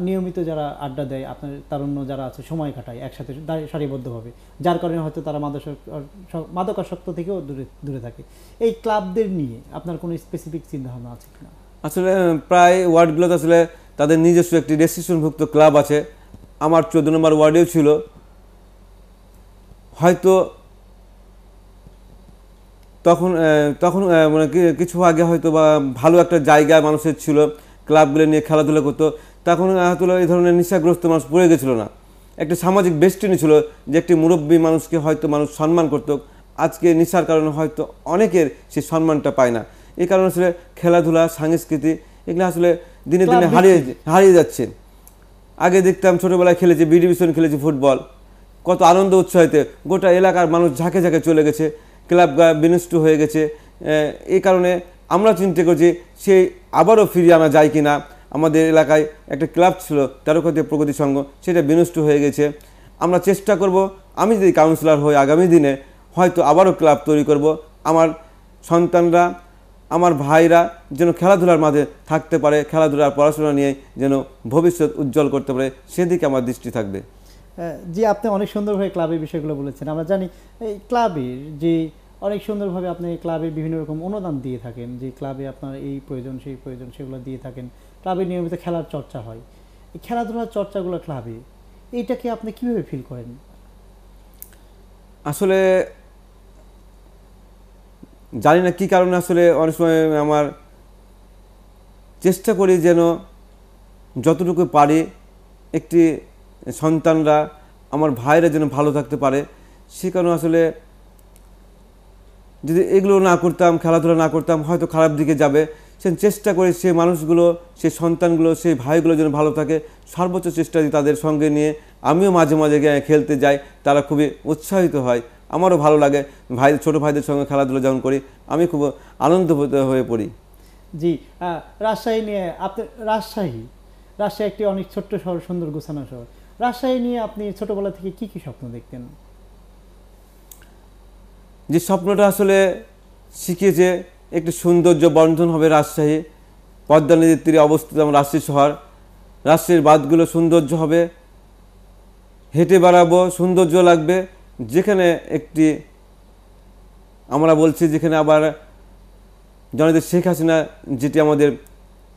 নিয়মিত যারা আড্ডা দেয় আপনার তারুণ্য যারা আছে সময় কাটায় একসাথে সারিবদ্ধভাবে যার কারণে হয়তো তারা মাদক মাদকাসক্ত থেকেও দূরে দূরে থাকে এই ক্লাবদের নিয়ে আপনার কোনো স্পেসিফিক চিন্তাভাবনা আছে কিনা আসলে প্রায় ওয়ার্ডগুলোতে আসলে তাদের নিজস্ব একটি রেজিস্ট্রেশনভুক্ত ক্লাব আছে আমার চোদ্দ নম্বর ওয়ার্ডেও ছিল হয়তো তখন তখন মানে কিছু আগে হয়তো বা ভালো একটা জায়গা মানুষের ছিল ক্লাবগুলো নিয়ে খেলাধুলা করতো তখন হয়তো এই ধরনের নেশাগ্রস্ত মানুষ পড়ে গেছিলো না একটা সামাজিক বেষ্টনী ছিল যে একটি মুরব্বী মানুষকে হয়তো মানুষ সম্মান করত আজকে নেশার কারণে হয়তো অনেকের সে সম্মানটা পায় না এই কারণে আসলে খেলাধুলা সাংস্কৃতি এগুলো আসলে দিনে দিনে হারিয়ে হারিয়ে যাচ্ছে আগে দেখতাম ছোটোবেলায় খেলেছি বি ডিভিশন খেলেছি ফুটবল কত আনন্দ উৎসাহিত গোটা এলাকার মানুষ ঝাঁকে ঝাঁকে চলে গেছে ক্লাব বিনষ্ট হয়ে গেছে এই কারণে আমরা চিন্তা করছি সেই আবারও ফিরিয়ে আনা যায় কি না আমাদের এলাকায় একটা ক্লাব ছিল তেরোকতে প্রগতি সংঘ সেটা বিনষ্ট হয়ে গেছে আমরা চেষ্টা করব আমি যদি কাউন্সিলর হই আগামী দিনে হয়তো আবারও ক্লাব তৈরি করব আমার সন্তানরা আমার ভাইরা যেন খেলাধুলার মাঝে থাকতে পারে খেলাধুলার পড়াশোনা নিয়ে যেন ভবিষ্যৎ উজ্জ্বল করতে পারে সেদিকে আমার দৃষ্টি থাকবে জি আপনি অনেক সুন্দরভাবে ক্লাবের বিষয়গুলো বলেছেন আমরা জানি এই ক্লাবের যে অনেক সুন্দরভাবে আপনি ক্লাবে বিভিন্ন রকম অনুদান দিয়ে থাকেন যে ক্লাবে আপনার এই প্রয়োজন সেই প্রয়োজন সেগুলো দিয়ে থাকেন ক্লাবে নিয়মিত খেলার চর্চা হয় এই খেলাধুলার চর্চাগুলো ক্লাবে এইটাকে আপনি কীভাবে ফিল করেন আসলে জানি না কী কারণে আসলে অনেক সময় আমার চেষ্টা করি যেন যতটুকু পারি একটি সন্তানরা আমার ভাইরা যেন ভালো থাকতে পারে সে কারণে আসলে যদি এগুলো না করতাম খেলাধুলা না করতাম হয়তো খারাপ দিকে যাবে সে চেষ্টা করে সে মানুষগুলো সে সন্তানগুলো সেই ভাইগুলো যেন ভালো থাকে সর্বোচ্চ চেষ্টা তাদের সঙ্গে নিয়ে আমিও মাঝে মাঝে খেলতে যাই তারা খুবই উৎসাহিত হয় আমারও ভালো লাগে ভাই ছোটো ভাইদের সঙ্গে খেলাধুলা যেমন করি আমি খুব আনন্দ হয়ে পড়ি জি রাজশাহী নিয়ে আপনি রাজশাহী রাজশাহী একটি অনেক ছোট্ট শহর সুন্দর গোছানো শহর রাজশাহী নিয়ে আপনি ছোটোবেলা থেকে কি কি স্বপ্ন দেখতেন যে স্বপ্নটা আসলে শিখিয়েছে একটি সৌন্দর্য বন্ধন হবে রাজশাহী পদ্মা নদীর তীরে অবস্থিত যেমন রাজশাহী শহর রাজশাহীর বাঁধগুলো সৌন্দর্য হবে হেঁটে বেড়াবো সৌন্দর্য লাগবে যেখানে একটি আমরা বলছি যেখানে আবার জনতা শেখ হাসিনা যেটি আমাদের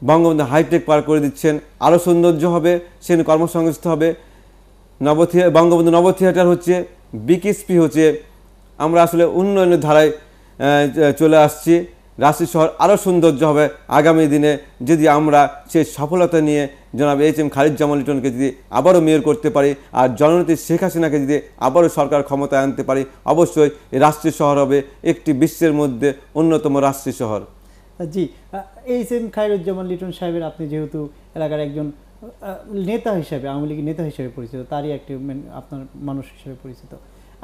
বঙ্গবন্ধু হাইটেক পার করে দিচ্ছেন আরও সৌন্দর্য হবে সেখানে কর্মসংস্থান হবে নবথিয়া বঙ্গবন্ধু নব থিয়েটার হচ্ছে বিকেএসপি হচ্ছে আমরা আসলে উন্নয়নের ধারায় চলে আসছি রাশি শহর আরও সৌন্দর্য হবে আগামী দিনে যদি আমরা সেই সফলতা নিয়ে জনাব এইচ এম খালিদ জামাল লিটনকে যদি আবারও মেয়র করতে পারি আর জননেত্রী শেখ হাসিনাকে যদি আবারও সরকার ক্ষমতায় আনতে পারি অবশ্যই রাষ্ট্রীয় শহর হবে একটি বিশ্বের মধ্যে অন্যতম রাষ্ট্রীয় শহর G H M Khairuzzaman Liton সাহেবের আপনি যেহেতু এলাকার একজন নেতা হিসেবে আওয়ামী লীগের নেতা হিসেবে পরিচিত তারই একটি আপনার মানুষ হিসেবে পরিচিত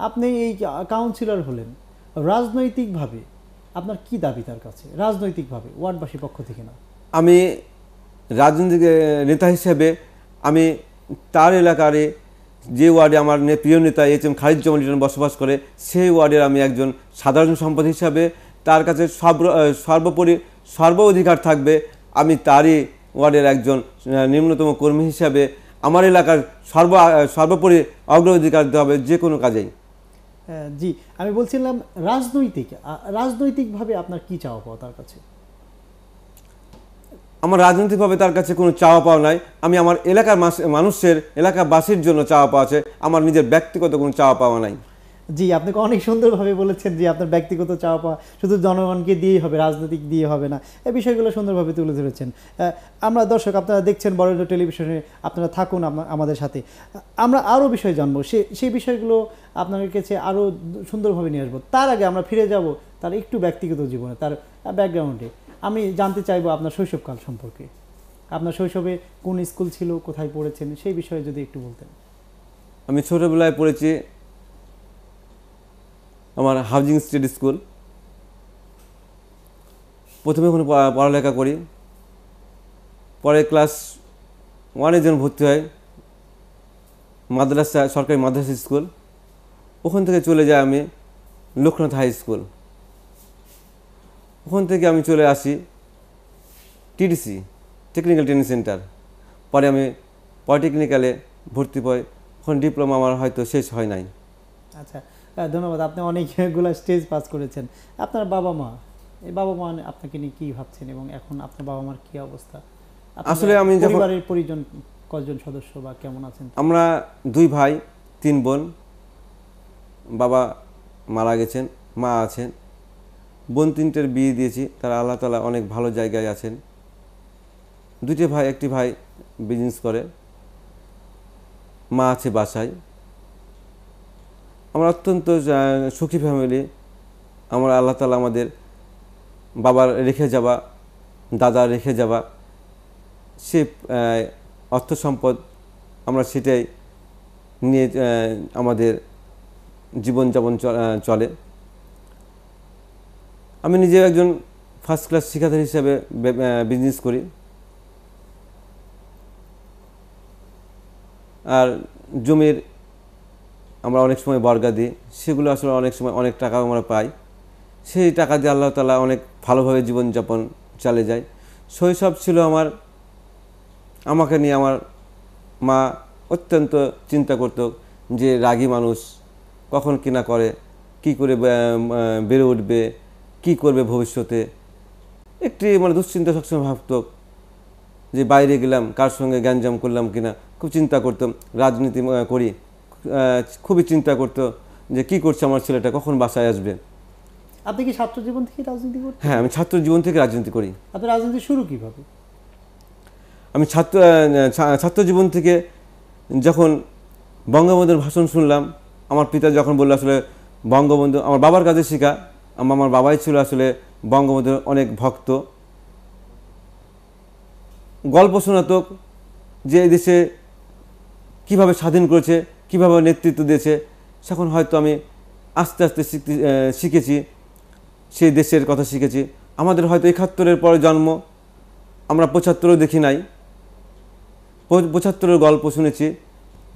আপনি এই কাউন্সিলর হলেন রাজনৈতিকভাবে আপনার কি দাবি তার কাছে রাজনৈতিকভাবে ওয়ার্ডবাসীর পক্ষ থেকে না আমি রাজনৈতিক নেতা হিসেবে আমি তার এলাকারে যে ওয়ার্ডে আমার প্রিয় নেতা এইচ এম খারিদ লিটন বসবাস করে সেই ওয়ার্ডের আমি একজন সাধারণ সম্পদ হিসাবে তার কাছে সব সর্বোপরি সর্ব অধিকার থাকবে আমি তারই ওয়ার্ডের একজন নিম্নতম কর্মী হিসাবে আমার এলাকার সর্ব সর্বোপরি অগ্রাধিকার দেওয়া হবে যে কোনো কাজেই জি আমি বলছিলাম রাজনৈতিক রাজনৈতিকভাবে আপনার কি চাওয়া পাওয়া তার কাছে আমার রাজনৈতিকভাবে তার কাছে কোনো চাওয়া পাওয়া নাই আমি আমার এলাকার মানুষের এলাকাবাসীর জন্য চাওয়া পাওয়া আছে আমার নিজের ব্যক্তিগত কোনো চাওয়া পাওয়া নাই জি আপনাকে অনেক সুন্দরভাবে বলেছেন যে আপনার ব্যক্তিগত চাওয়া পাওয়া শুধু জনগণকে দিয়েই হবে রাজনৈতিক দিয়ে হবে না এই বিষয়গুলো সুন্দরভাবে তুলে ধরেছেন আমরা দর্শক আপনারা দেখছেন বড় টেলিভিশনে আপনারা থাকুন আমাদের সাথে আমরা আরও বিষয়ে জানবো সে সেই বিষয়গুলো আপনাদের কাছে আরও সুন্দরভাবে নিয়ে আসবো তার আগে আমরা ফিরে যাব তার একটু ব্যক্তিগত জীবনে তার ব্যাকগ্রাউন্ডে আমি জানতে চাইবো আপনার শৈশবকাল সম্পর্কে আপনার শৈশবে কোন স্কুল ছিল কোথায় পড়েছেন সেই বিষয়ে যদি একটু বলতেন আমি ছোটোবেলায় পড়েছি আমার হাউজিং স্টেট স্কুল প্রথমে ওখানে পড়ালেখা করি পরে ক্লাস ওয়ানে যখন ভর্তি হয় মাদ্রাসা সরকারি মাদ্রাসা স্কুল ওখান থেকে চলে যাই আমি লোকনাথ হাই স্কুল ওখান থেকে আমি চলে আসি টিডিসি টেকনিক্যাল ট্রেনিং সেন্টার পরে আমি পলিটেকনিক্যালে ভর্তি পাই ওখানে ডিপ্লোমা আমার হয়তো শেষ হয় নাই আচ্ছা হ্যাঁ, ধন্যবাদ আপনি অনেকগুলো স্টেজ পাস করেছেন আপনার বাবা মা এই বাবা মা আপনাকে নিয়ে কী ভাবছেন এবং এখন আপনার বাবা মার কী অবস্থা আসলে আমি পরিবারের পরিজন কজন সদস্য বা কেমন আছেন আমরা দুই ভাই তিন বোন বাবা মারা গেছেন মা আছেন বোন তিনটের বিয়ে দিয়েছি তারা আল্লাহ তালা অনেক ভালো জায়গায় আছেন দুইটি ভাই একটি ভাই বিজনেস করে মা আছে বাসায় আমরা অত্যন্ত সুখী ফ্যামিলি আমরা আল্লাহ তালা আমাদের বাবার রেখে যাওয়া দাদা রেখে যাওয়া সে অর্থ সম্পদ আমরা সেটাই নিয়ে আমাদের জীবনযাপন চলে আমি নিজে একজন ফার্স্ট ক্লাস শিক্ষার্থী হিসাবে বিজনেস করি আর জমির আমরা অনেক সময় বর্গা দিই সেগুলো আসলে অনেক সময় অনেক টাকা আমরা পাই সেই টাকা দিয়ে আল্লাহ তালা অনেক ভালোভাবে জীবনযাপন চালিয়ে যায় শৈশব ছিল আমার আমাকে নিয়ে আমার মা অত্যন্ত চিন্তা করত যে রাগী মানুষ কখন কিনা করে কি করে বেড়ে উঠবে কি করবে ভবিষ্যতে একটি মানে দুশ্চিন্তা সবসময় ভাবত যে বাইরে গেলাম কার সঙ্গে গ্যাঞ্জাম করলাম কিনা খুব চিন্তা করতাম রাজনীতি করি খুবই চিন্তা করতো যে কি করছে আমার ছেলেটা কখন বাসায় আসবে আপনি কি ছাত্র জীবন থেকে রাজনীতি করেন হ্যাঁ আমি ছাত্র জীবন থেকে রাজনীতি করি আপনি রাজনীতি শুরু কিভাবে আমি ছাত্র ছাত্র জীবন থেকে যখন বঙ্গবন্ধুর ভাষণ শুনলাম আমার পিতা যখন বললো আসলে বঙ্গবন্ধু আমার বাবার কাছে শেখা আমার বাবাই ছিল আসলে বঙ্গবন্ধুর অনেক ভক্ত গল্প শোনাতক যে দেশে কীভাবে স্বাধীন করেছে কীভাবে নেতৃত্ব দিয়েছে সেখন হয়তো আমি আস্তে আস্তে শিখেছি সেই দেশের কথা শিখেছি আমাদের হয়তো একাত্তরের পরে জন্ম আমরা পঁচাত্তরও দেখি নাই পঁচাত্তরের গল্প শুনেছি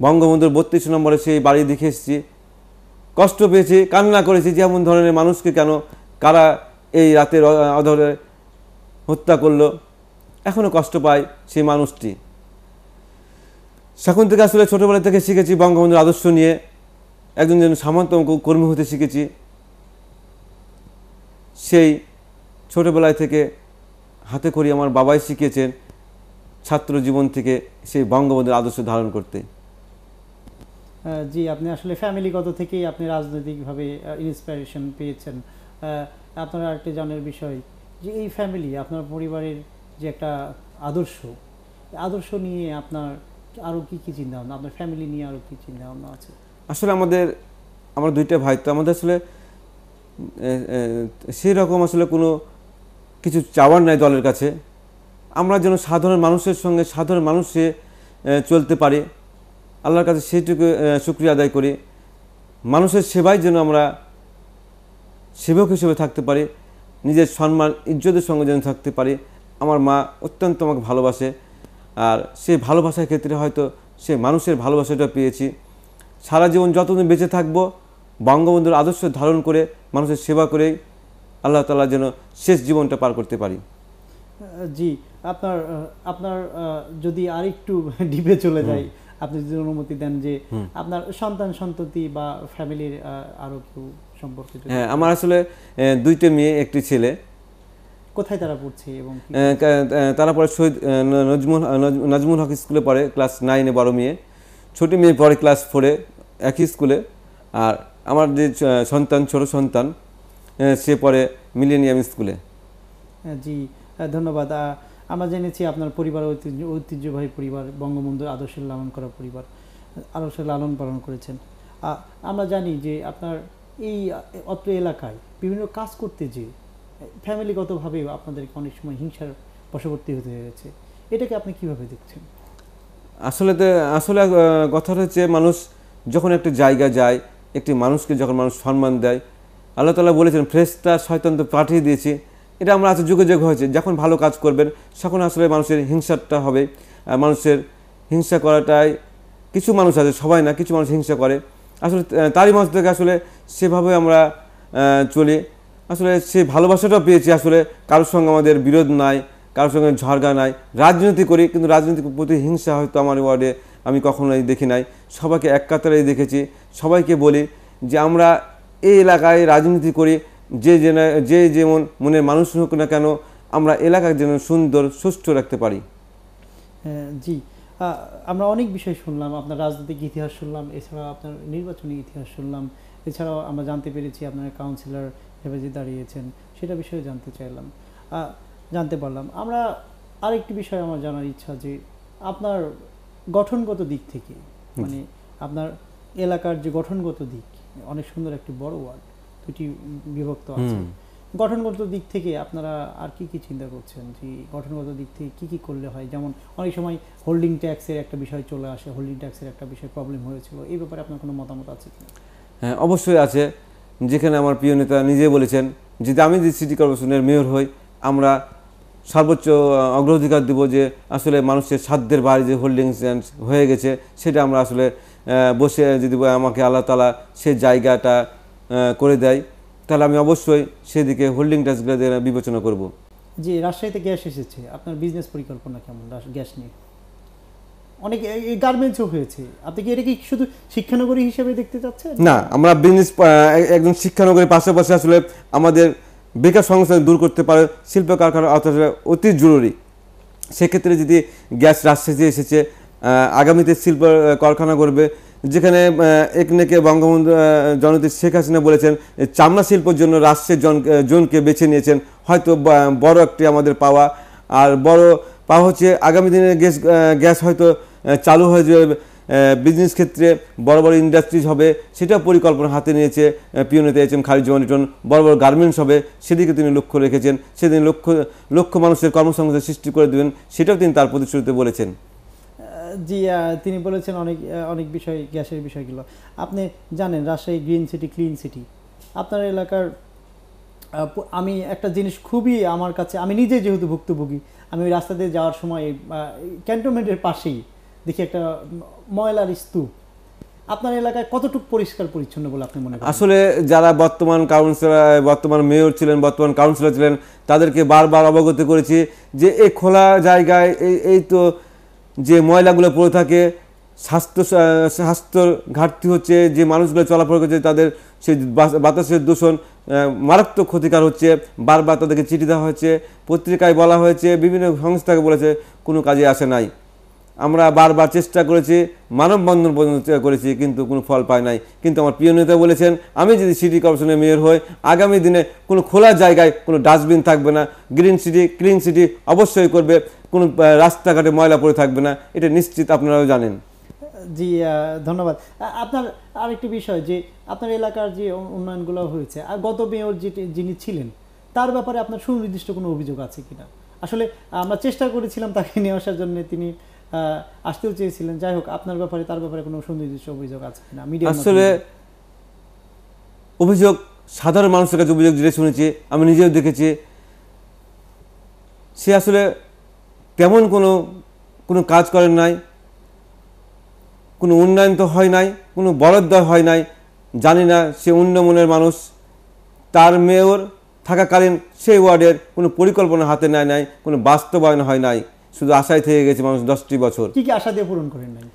বঙ্গবন্ধুর বত্রিশ নম্বরে সেই বাড়ি দেখে এসেছি কষ্ট পেয়েছি কান্না করেছি যেমন ধরনের মানুষকে কেন কারা এই রাতের অধরে হত্যা করলো এখনও কষ্ট পায় সেই মানুষটি সেখান থেকে আসলে ছোটোবেলা থেকে শিখেছি বঙ্গবন্ধুর আদর্শ নিয়ে একজন যেন সামন্ত কর্মী হতে শিখেছি সেই ছোটোবেলায় থেকে হাতে করি আমার বাবাই শিখিয়েছেন ছাত্র জীবন থেকে সেই বঙ্গবন্ধুর আদর্শ ধারণ করতে জি আপনি আসলে ফ্যামিলিগত থেকেই আপনি রাজনৈতিকভাবে ইন্সপাইরেশন পেয়েছেন আপনার আরেকটা জানার বিষয় যে এই ফ্যামিলি আপনার পরিবারের যে একটা আদর্শ আদর্শ নিয়ে আপনার আরও কী কী চিন্তা ভাবনা আপনার ফ্যামিলি নিয়ে আরও কী চিন্তা ভাবনা আছে আসলে আমাদের আমার দুইটা ভাই তো আমাদের আসলে সেই রকম আসলে কোনো কিছু চাওয়ার নাই দলের কাছে আমরা যেন সাধারণ মানুষের সঙ্গে সাধারণ মানুষে চলতে পারি আল্লাহর কাছে সেইটুকু শুক্রিয়া আদায় করি মানুষের সেবাই যেন আমরা সেবক হিসেবে থাকতে পারি নিজের সম্মান ইজ্জতের সঙ্গে যেন থাকতে পারি আমার মা অত্যন্ত আমাকে ভালোবাসে আর সে ভালোবাসার ক্ষেত্রে হয়তো সে মানুষের ভালোবাসাটা পেয়েছি সারা জীবন যতদিন বেঁচে থাকবো বঙ্গবন্ধুর আদর্শ ধারণ করে মানুষের সেবা করে আল্লাহ তালা যেন শেষ জীবনটা পার করতে পারি জি আপনার আপনার যদি আরেকটু ডিপে চলে যাই আপনি যদি অনুমতি দেন যে আপনার সন্তান সন্ততি বা ফ্যামিলির আরো কেউ সম্পর্কে হ্যাঁ আমার আসলে দুইটা মেয়ে একটি ছেলে কোথায় তারা পড়ছে এবং তারা পড়ে শহীদ নজমুল নজমুল হক স্কুলে পড়ে ক্লাস নাইনে বড় মেয়ে ছোটো মেয়ে পড়ে ক্লাস ফোরে একই স্কুলে আর আমার যে সন্তান ছোট সন্তান সে পড়ে মিলেনিয়াম স্কুলে জি ধন্যবাদ আমরা জেনেছি আপনার পরিবার ঐতিহ্য ঐতিহ্যবাহী পরিবার বঙ্গবন্ধুর আদর্শের লালন করা পরিবার আদর্শের লালন পালন করেছেন আমরা জানি যে আপনার এই অত্র এলাকায় বিভিন্ন কাজ করতে যেয়ে ফ্যামিলিগতভাবেই আপনাদেরকে অনেক সময় হিংসার বশবর্তী হতে হয়েছে এটাকে আপনি কিভাবে দেখছেন আসলে আসলে কথাটা হচ্ছে মানুষ যখন একটা জায়গা যায় একটি মানুষকে যখন মানুষ সম্মান দেয় আল্লাহ তালা বলেছেন ফ্রেশটা শয়তন্ত্র পাঠিয়ে দিয়েছে এটা আমরা আজ যুগে যুগে হয়েছে যখন ভালো কাজ করবেন তখন আসলে মানুষের হিংসাটা হবে মানুষের হিংসা করাটাই কিছু মানুষ আছে সবাই না কিছু মানুষ হিংসা করে আসলে তারই মানুষ থেকে আসলে সেভাবে আমরা চলি আসলে সেই ভালোবাসাটাও পেয়েছি আসলে কারোর সঙ্গে আমাদের বিরোধ নাই কারোর সঙ্গে ঝরগা নাই রাজনীতি করি কিন্তু রাজনীতির প্রতি হিংসা হয়তো আমার ওয়ার্ডে আমি কখনোই দেখি নাই সবাইকে এক কাতারেই দেখেছি সবাইকে বলি যে আমরা এই এলাকায় রাজনীতি করি যে যেন যে যেমন মনের মানুষ হোক না কেন আমরা এলাকা যেন সুন্দর সুষ্ঠু রাখতে পারি হ্যাঁ, জি আমরা অনেক বিষয় শুনলাম আপনার রাজনৈতিক ইতিহাস শুনলাম এছাড়া আপনার নির্বাচনী ইতিহাস শুনলাম এছাড়াও আমরা জানতে পেরেছি আপনার কাউন্সিলর হেফাজি দাঁড়িয়েছেন সেটা বিষয়ে জানতে চাইলাম জানতে পারলাম আমরা আরেকটি বিষয় আমার জানার ইচ্ছা যে আপনার গঠনগত দিক থেকে মানে আপনার এলাকার যে গঠনগত দিক অনেক সুন্দর একটি বড় ওয়ার্ড দুটি বিভক্ত আছে গঠনগত দিক থেকে আপনারা আর কি কি চিন্তা করছেন যে গঠনগত দিক থেকে কি কি করলে হয় যেমন অনেক সময় হোল্ডিং ট্যাক্সের একটা বিষয় চলে আসে হোল্ডিং ট্যাক্সের একটা বিষয় প্রবলেম হয়েছিল এই ব্যাপারে আপনার কোনো মতামত আছে কি হ্যাঁ অবশ্যই আছে যেখানে আমার প্রিয় নেতা নিজে বলেছেন যদি আমি যদি সিটি কর্পোরেশনের মেয়র হই আমরা সর্বোচ্চ অগ্রাধিকার দেব যে আসলে মানুষের সাধ্যের বাইরে যে হোল্ডিংস হয়ে গেছে সেটা আমরা আসলে বসে যদি আমাকে আল্লাহ তালা সে জায়গাটা করে দেয় তাহলে আমি অবশ্যই সেদিকে হোল্ডিং ট্যাক্সগুলো বিবেচনা করব জি রাজশাহীতে গ্যাস এসেছে আপনার বিজনেস পরিকল্পনা কেমন গ্যাস নিয়ে অনেক গার্মেন্টসও হয়েছে আপনি কি এটা কি শুধু শিক্ষানগরী হিসেবে দেখতে চাচ্ছেন না আমরা বিজনেস একজন শিক্ষানগরীর পাশাপাশি আসলে আমাদের বেকার সংস্থান দূর করতে পারে শিল্প কারখানা আসলে অতি জরুরি সেক্ষেত্রে যদি গ্যাস রাজশাহী এসেছে আগামীতে শিল্প কারখানা করবে যেখানে একনেকে বঙ্গবন্ধু জনতী শেখ হাসিনা বলেছেন চামড়া শিল্পের জন্য রাষ্ট্রের জন জনকে বেছে নিয়েছেন হয়তো বড় একটি আমাদের পাওয়া আর বড় বা হচ্ছে আগামী দিনে গ্যাস গ্যাস হয়তো চালু হয়ে যাবে বিজনেস ক্ষেত্রে বড় বড় ইন্ডাস্ট্রিজ হবে সেটা পরিকল্পনা হাতে নিয়েছে পিওনেতে এইচ এম খালিজুমা নিটন বড় বড় গার্মেন্টস হবে সেদিকে তিনি লক্ষ্য রেখেছেন সেদিন লক্ষ্য লক্ষ্য মানুষের কর্মসংস্থান সৃষ্টি করে দেবেন সেটাও তিনি তার প্রতিশ্রুতিতে বলেছেন জি তিনি বলেছেন অনেক অনেক বিষয় গ্যাসের বিষয়গুলো আপনি জানেন Rajshahi green city clean city আপনার এলাকার আমি একটা জিনিস খুবই আমার কাছে আমি নিজে যেহেতু ভুক্তভোগী আমি ওই রাস্তা দিয়ে যাওয়ার সময় ক্যান্টনমেন্টের পাশেই দেখি একটা ময়লার স্তূপ আপনার এলাকায় কতটুকু পরিষ্কার পরিচ্ছন্ন বলে আপনি মনে করেন আসলে যারা বর্তমান কাউন্সিলর বর্তমান মেয়র ছিলেন বর্তমান কাউন্সিলর ছিলেন তাদেরকে বারবার অবগত করেছি যে এই খোলা জায়গায় এই এই তো যে ময়লাগুলো পড়ে থাকে স্বাস্থ্য স্বাস্থ্যর ঘাটতি হচ্ছে যে মানুষগুলো চলাফেরা করছে তাদের সেই বাতাসের দূষণ মারাত্মক ক্ষতিকার হচ্ছে বারবার তাদেরকে চিঠি দেওয়া হয়েছে পত্রিকায় বলা হয়েছে বিভিন্ন সংস্থাকে বলেছে কোনো কাজে আসে নাই আমরা বারবার চেষ্টা করেছি মানববন্ধন পর্যন্ত করেছি কিন্তু কোনো ফল পায় নাই কিন্তু আমার প্রিয় নেতা বলেছেন আমি যদি সিটি কর্পোরেশনের মেয়র হই আগামী দিনে কোনো খোলা জায়গায় কোনো ডাস্টবিন থাকবে না গ্রিন সিটি ক্লিন সিটি অবশ্যই করবে কোনো রাস্তাঘাটে ময়লা পড়ে থাকবে না এটা নিশ্চিত আপনারাও জানেন জি ধন্যবাদ আপনার আরেকটি বিষয় যে আপনার এলাকার যে উন্নয়নগুলো হয়েছে আর গত মেয়র যিনি ছিলেন তার ব্যাপারে আপনার সুনির্দিষ্ট কোনো অভিযোগ আছে কিনা আসলে আমরা চেষ্টা করেছিলাম তাকে নিয়ে আসার জন্য তিনি আসতেও চেয়েছিলেন যাই হোক আপনার ব্যাপারে তার ব্যাপারে কোনো সুনির্দিষ্ট অভিযোগ আছে কিনা মিডিয়া আসলে অভিযোগ সাধারণ মানুষের কাছে অভিযোগ যেটা শুনেছি আমি নিজেও দেখেছি সে আসলে তেমন কোনো কোনো কাজ করেন নাই কোনো উন্নয়ন তো হয় নাই কোনো বরাদ্দ হয় নাই জানি না সে উন্নমনের মানুষ তার মেয়র থাকাকালীন সেই ওয়ার্ডের কোনো পরিকল্পনা হাতে নেয় নাই কোনো বাস্তবায়ন হয় নাই শুধু আশায় থেকে গেছে মানুষ দশটি বছর কি কি আশা দিয়ে পূরণ করেন নাই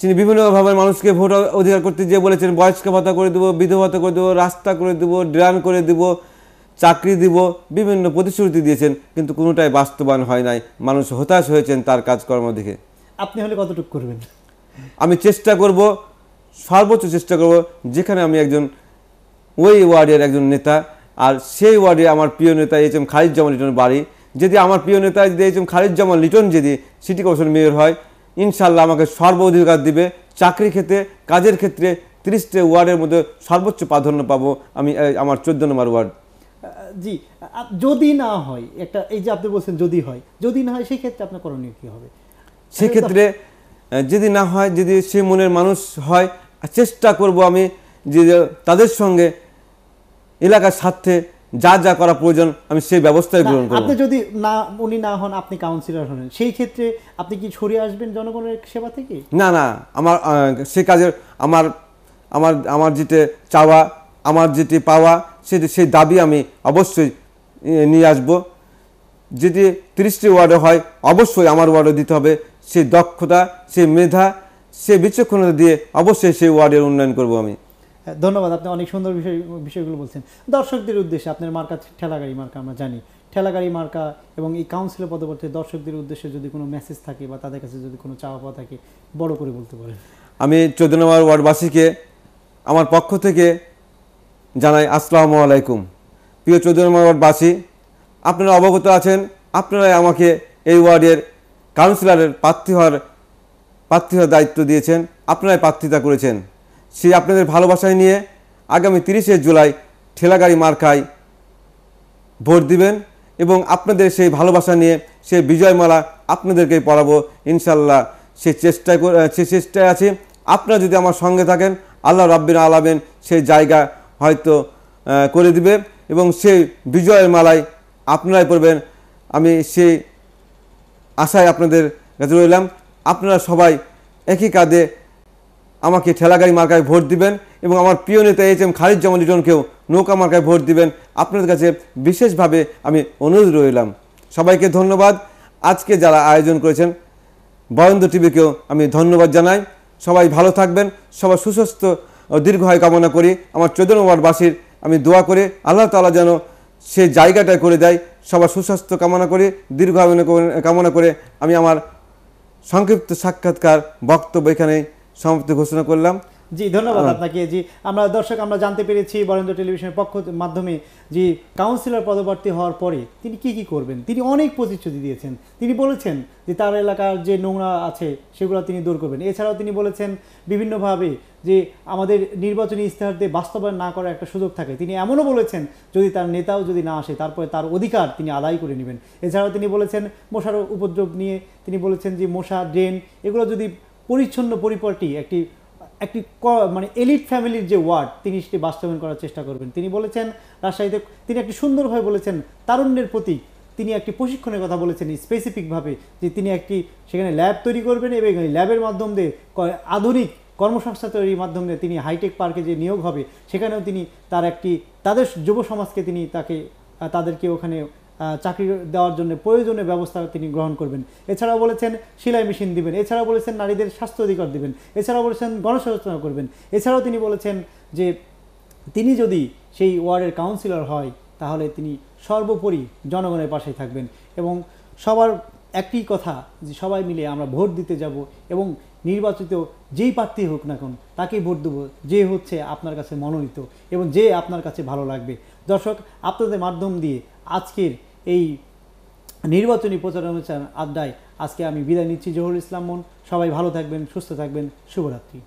তিনি বিভিন্নভাবে মানুষকে ভোট অধিকার করতে যেয়ে বলেছেন বয়স্ক ভাতা করে দেবো বিধবা ভাতা করে দেবো রাস্তা করে দেবো ড্রান করে দেবো চাকরি দিব বিভিন্ন প্রতিশ্রুতি দিয়েছেন কিন্তু কোনোটাই বাস্তবায়ন হয় নাই মানুষ হতাশ হয়েছেন তার কাজকর্ম দেখে আপনি হলে কতটুকু করবেন আমি চেষ্টা করব সর্বোচ্চ চেষ্টা করব যেখানে আমি একজন ওই ওয়ার্ডের একজন নেতা আর সেই ওয়ার্ডে আমার প্রিয় নেতা এইচ এম খালিদ জামান লিটন বাড়ি যদি আমার প্রিয় নেতা যদি এইচ এম খালিদ জামান লিটন যদি সিটি কর্পোরেশন মেয়র হয় ইনশাল্লাহ আমাকে সর্ব অধিকার দিবে চাকরি ক্ষেত্রে কাজের ক্ষেত্রে তিরিশটি ওয়ার্ডের মধ্যে সর্বোচ্চ প্রাধান্য পাবো আমি আমার চোদ্দ নম্বর ওয়ার্ড জি যদি না হয় একটা এই যে আপনি বলছেন যদি হয় যদি না হয় সেক্ষেত্রে আপনার করণীয় কী হবে সেক্ষেত্রে যদি না হয় যদি সে মনের মানুষ হয় চেষ্টা করব আমি যে তাদের সঙ্গে এলাকার স্বার্থে যা যা করা প্রয়োজন আমি সেই ব্যবস্থায় গ্রহণ করব আপনি যদি না উনি না হন আপনি কাউন্সিলর হন সেই ক্ষেত্রে আপনি কি ছড়িয়ে আসবেন জনগণের সেবা থেকে না না আমার সে কাজের আমার আমার আমার যেটি চাওয়া আমার যেটি পাওয়া সেটি সেই দাবি আমি অবশ্যই নিয়ে আসবো যেটি তিরিশটি ওয়ার্ডে হয় অবশ্যই আমার ওয়ার্ডে দিতে হবে সেই দক্ষতা সেই মেধা সে বিচক্ষণতা দিয়ে অবশ্যই সেই ওয়ার্ডের উন্নয়ন করব আমি ধন্যবাদ আপনি অনেক সুন্দর বিষয় বিষয়গুলো বলছেন দর্শকদের উদ্দেশ্যে আপনার মার্কা ঠেলাগাড়ি মার্কা আমরা জানি ঠেলাগাড়ি মার্কা এবং এই কাউন্সিলের পদবর্তী দর্শকদের উদ্দেশ্যে যদি কোনো মেসেজ থাকে বা তাদের কাছে যদি কোনো চাওয়া পাওয়া থাকে বড় করে বলতে পারেন আমি চোদ্দ নম্বর ওয়ার্ডবাসীকে আমার পক্ষ থেকে জানাই আসসালামু আলাইকুম প্রিয় চোদ্দ নম্বর ওয়ার্ডবাসী আপনারা অবগত আছেন আপনারাই আমাকে এই ওয়ার্ডের কাউন্সিলরের প্রার্থী হওয়ার প্রার্থী হওয়ার দায়িত্ব দিয়েছেন আপনারাই প্রার্থিতা করেছেন সেই আপনাদের ভালোবাসায় নিয়ে আগামী তিরিশে জুলাই ঠেলাগাড়ি মার্কায় ভোট দিবেন এবং আপনাদের সেই ভালোবাসা নিয়ে সেই বিজয়মালা আপনাদেরকেই পড়াবো ইনশাল্লাহ সে চেষ্টা সে চেষ্টায় আছে আপনারা যদি আমার সঙ্গে থাকেন আল্লাহ রাব্বিন আলামেন সেই জায়গা হয়তো করে দিবে এবং সেই বিজয়ের মালায় আপনারাই পড়বেন আমি সেই আশায় আপনাদের কাছে রইলাম আপনারা সবাই একই কাঁধে আমাকে ঠেলাগাড়ি মার্কায় ভোট দিবেন এবং আমার প্রিয় নেতা এইচ এম খালিদ জামান লিটনকেও নৌকা মার্কায় ভোট দিবেন আপনাদের কাছে বিশেষভাবে আমি অনুরোধ রইলাম সবাইকে ধন্যবাদ আজকে যারা আয়োজন করেছেন বরেন্দ্র টিভিকেও আমি ধন্যবাদ জানাই সবাই ভালো থাকবেন সবার সুস্বাস্থ্য দীর্ঘায় কামনা করি আমার চোদ্দ নম্বরবাসীর আমি দোয়া করে আল্লাহ তালা যেন সে জায়গাটা করে দেয় সবার সুস্বাস্থ্য কামনা করে দীর্ঘ কামনা করে আমি আমার সংক্ষিপ্ত সাক্ষাৎকার বক্তব্য এখানে সমাপ্তি ঘোষণা করলাম জি ধন্যবাদ হ্যাঁ। আপনাকে জি আমরা দর্শক আমরা জানতে পেরেছি বরেন্দ্র টেলিভিশনের পক্ষ মাধ্যমে যে কাউন্সিলর পদপ্রার্থী হওয়ার পরে তিনি কি কি করবেন তিনি অনেক প্রতিশ্রুতি দিয়েছেন তিনি বলেছেন যে তার এলাকার যে নোংরা আছে সেগুলো তিনি দূর করবেন এছাড়াও তিনি বলেছেন বিভিন্নভাবে যে আমাদের নির্বাচনী ইস্তেহার দিয়ে বাস্তবায়ন না করার একটা সুযোগ থাকে তিনি এমনও বলেছেন যদি তার নেতাও যদি না আসে তারপরে তার অধিকার তিনি আদায় করে নেবেন এছাড়াও তিনি বলেছেন মশার উপদ্রব নিয়ে তিনি বলেছেন যে মশা ড্রেন এগুলো যদি পরিচ্ছন্ন পরিপাটি একটি একটি মানে এলিট ফ্যামিলির যে ওয়ার্ড তিনি সেটি বাস্তবায়ন করার চেষ্টা করবেন তিনি বলেছেন রাজশাহীতে তিনি একটি সুন্দরভাবে বলেছেন তারুণ্যের প্রতীক তিনি একটি প্রশিক্ষণের কথা বলেছেন স্পেসিফিকভাবে যে তিনি একটি সেখানে ল্যাব তৈরি করবেন এবং এই ল্যাবের মাধ্যম দিয়ে আধুনিক কর্মসংস্থান তৈরির মাধ্যমে তিনি হাইটেক পার্কে যে নিয়োগ হবে সেখানেও তিনি তার একটি তাদের যুব সমাজকে তিনি তাকে তাদেরকে ওখানে চাকরি দেওয়ার জন্য প্রয়োজনীয় ব্যবস্থা তিনি গ্রহণ করবেন এছাড়াও বলেছেন সেলাই মেশিন দিবেন এছাড়াও বলেছেন নারীদের স্বাস্থ্য অধিকার দিবেন এছাড়াও বলেছেন গণসচেতনা করবেন এছাড়াও তিনি বলেছেন যে তিনি যদি সেই ওয়ার্ডের কাউন্সিলর হয় তাহলে তিনি সর্বোপরি জনগণের পাশেই থাকবেন এবং সবার একটি কথা যে সবাই মিলে আমরা ভোট দিতে যাব এবং নির্বাচিত যেই প্রার্থী হোক না এখন তাকেই ভোট দেবো যে হচ্ছে আপনার কাছে মনোনীত এবং যে আপনার কাছে ভালো লাগবে দর্শক আপনাদের মাধ্যম দিয়ে আজকের এই নির্বাচনী প্রচার অনুষ্ঠান আড্ডায় আজকে আমি বিদায় নিচ্ছি জহুর ইসলাম মন সবাই ভালো থাকবেন সুস্থ থাকবেন শুভরাত্রি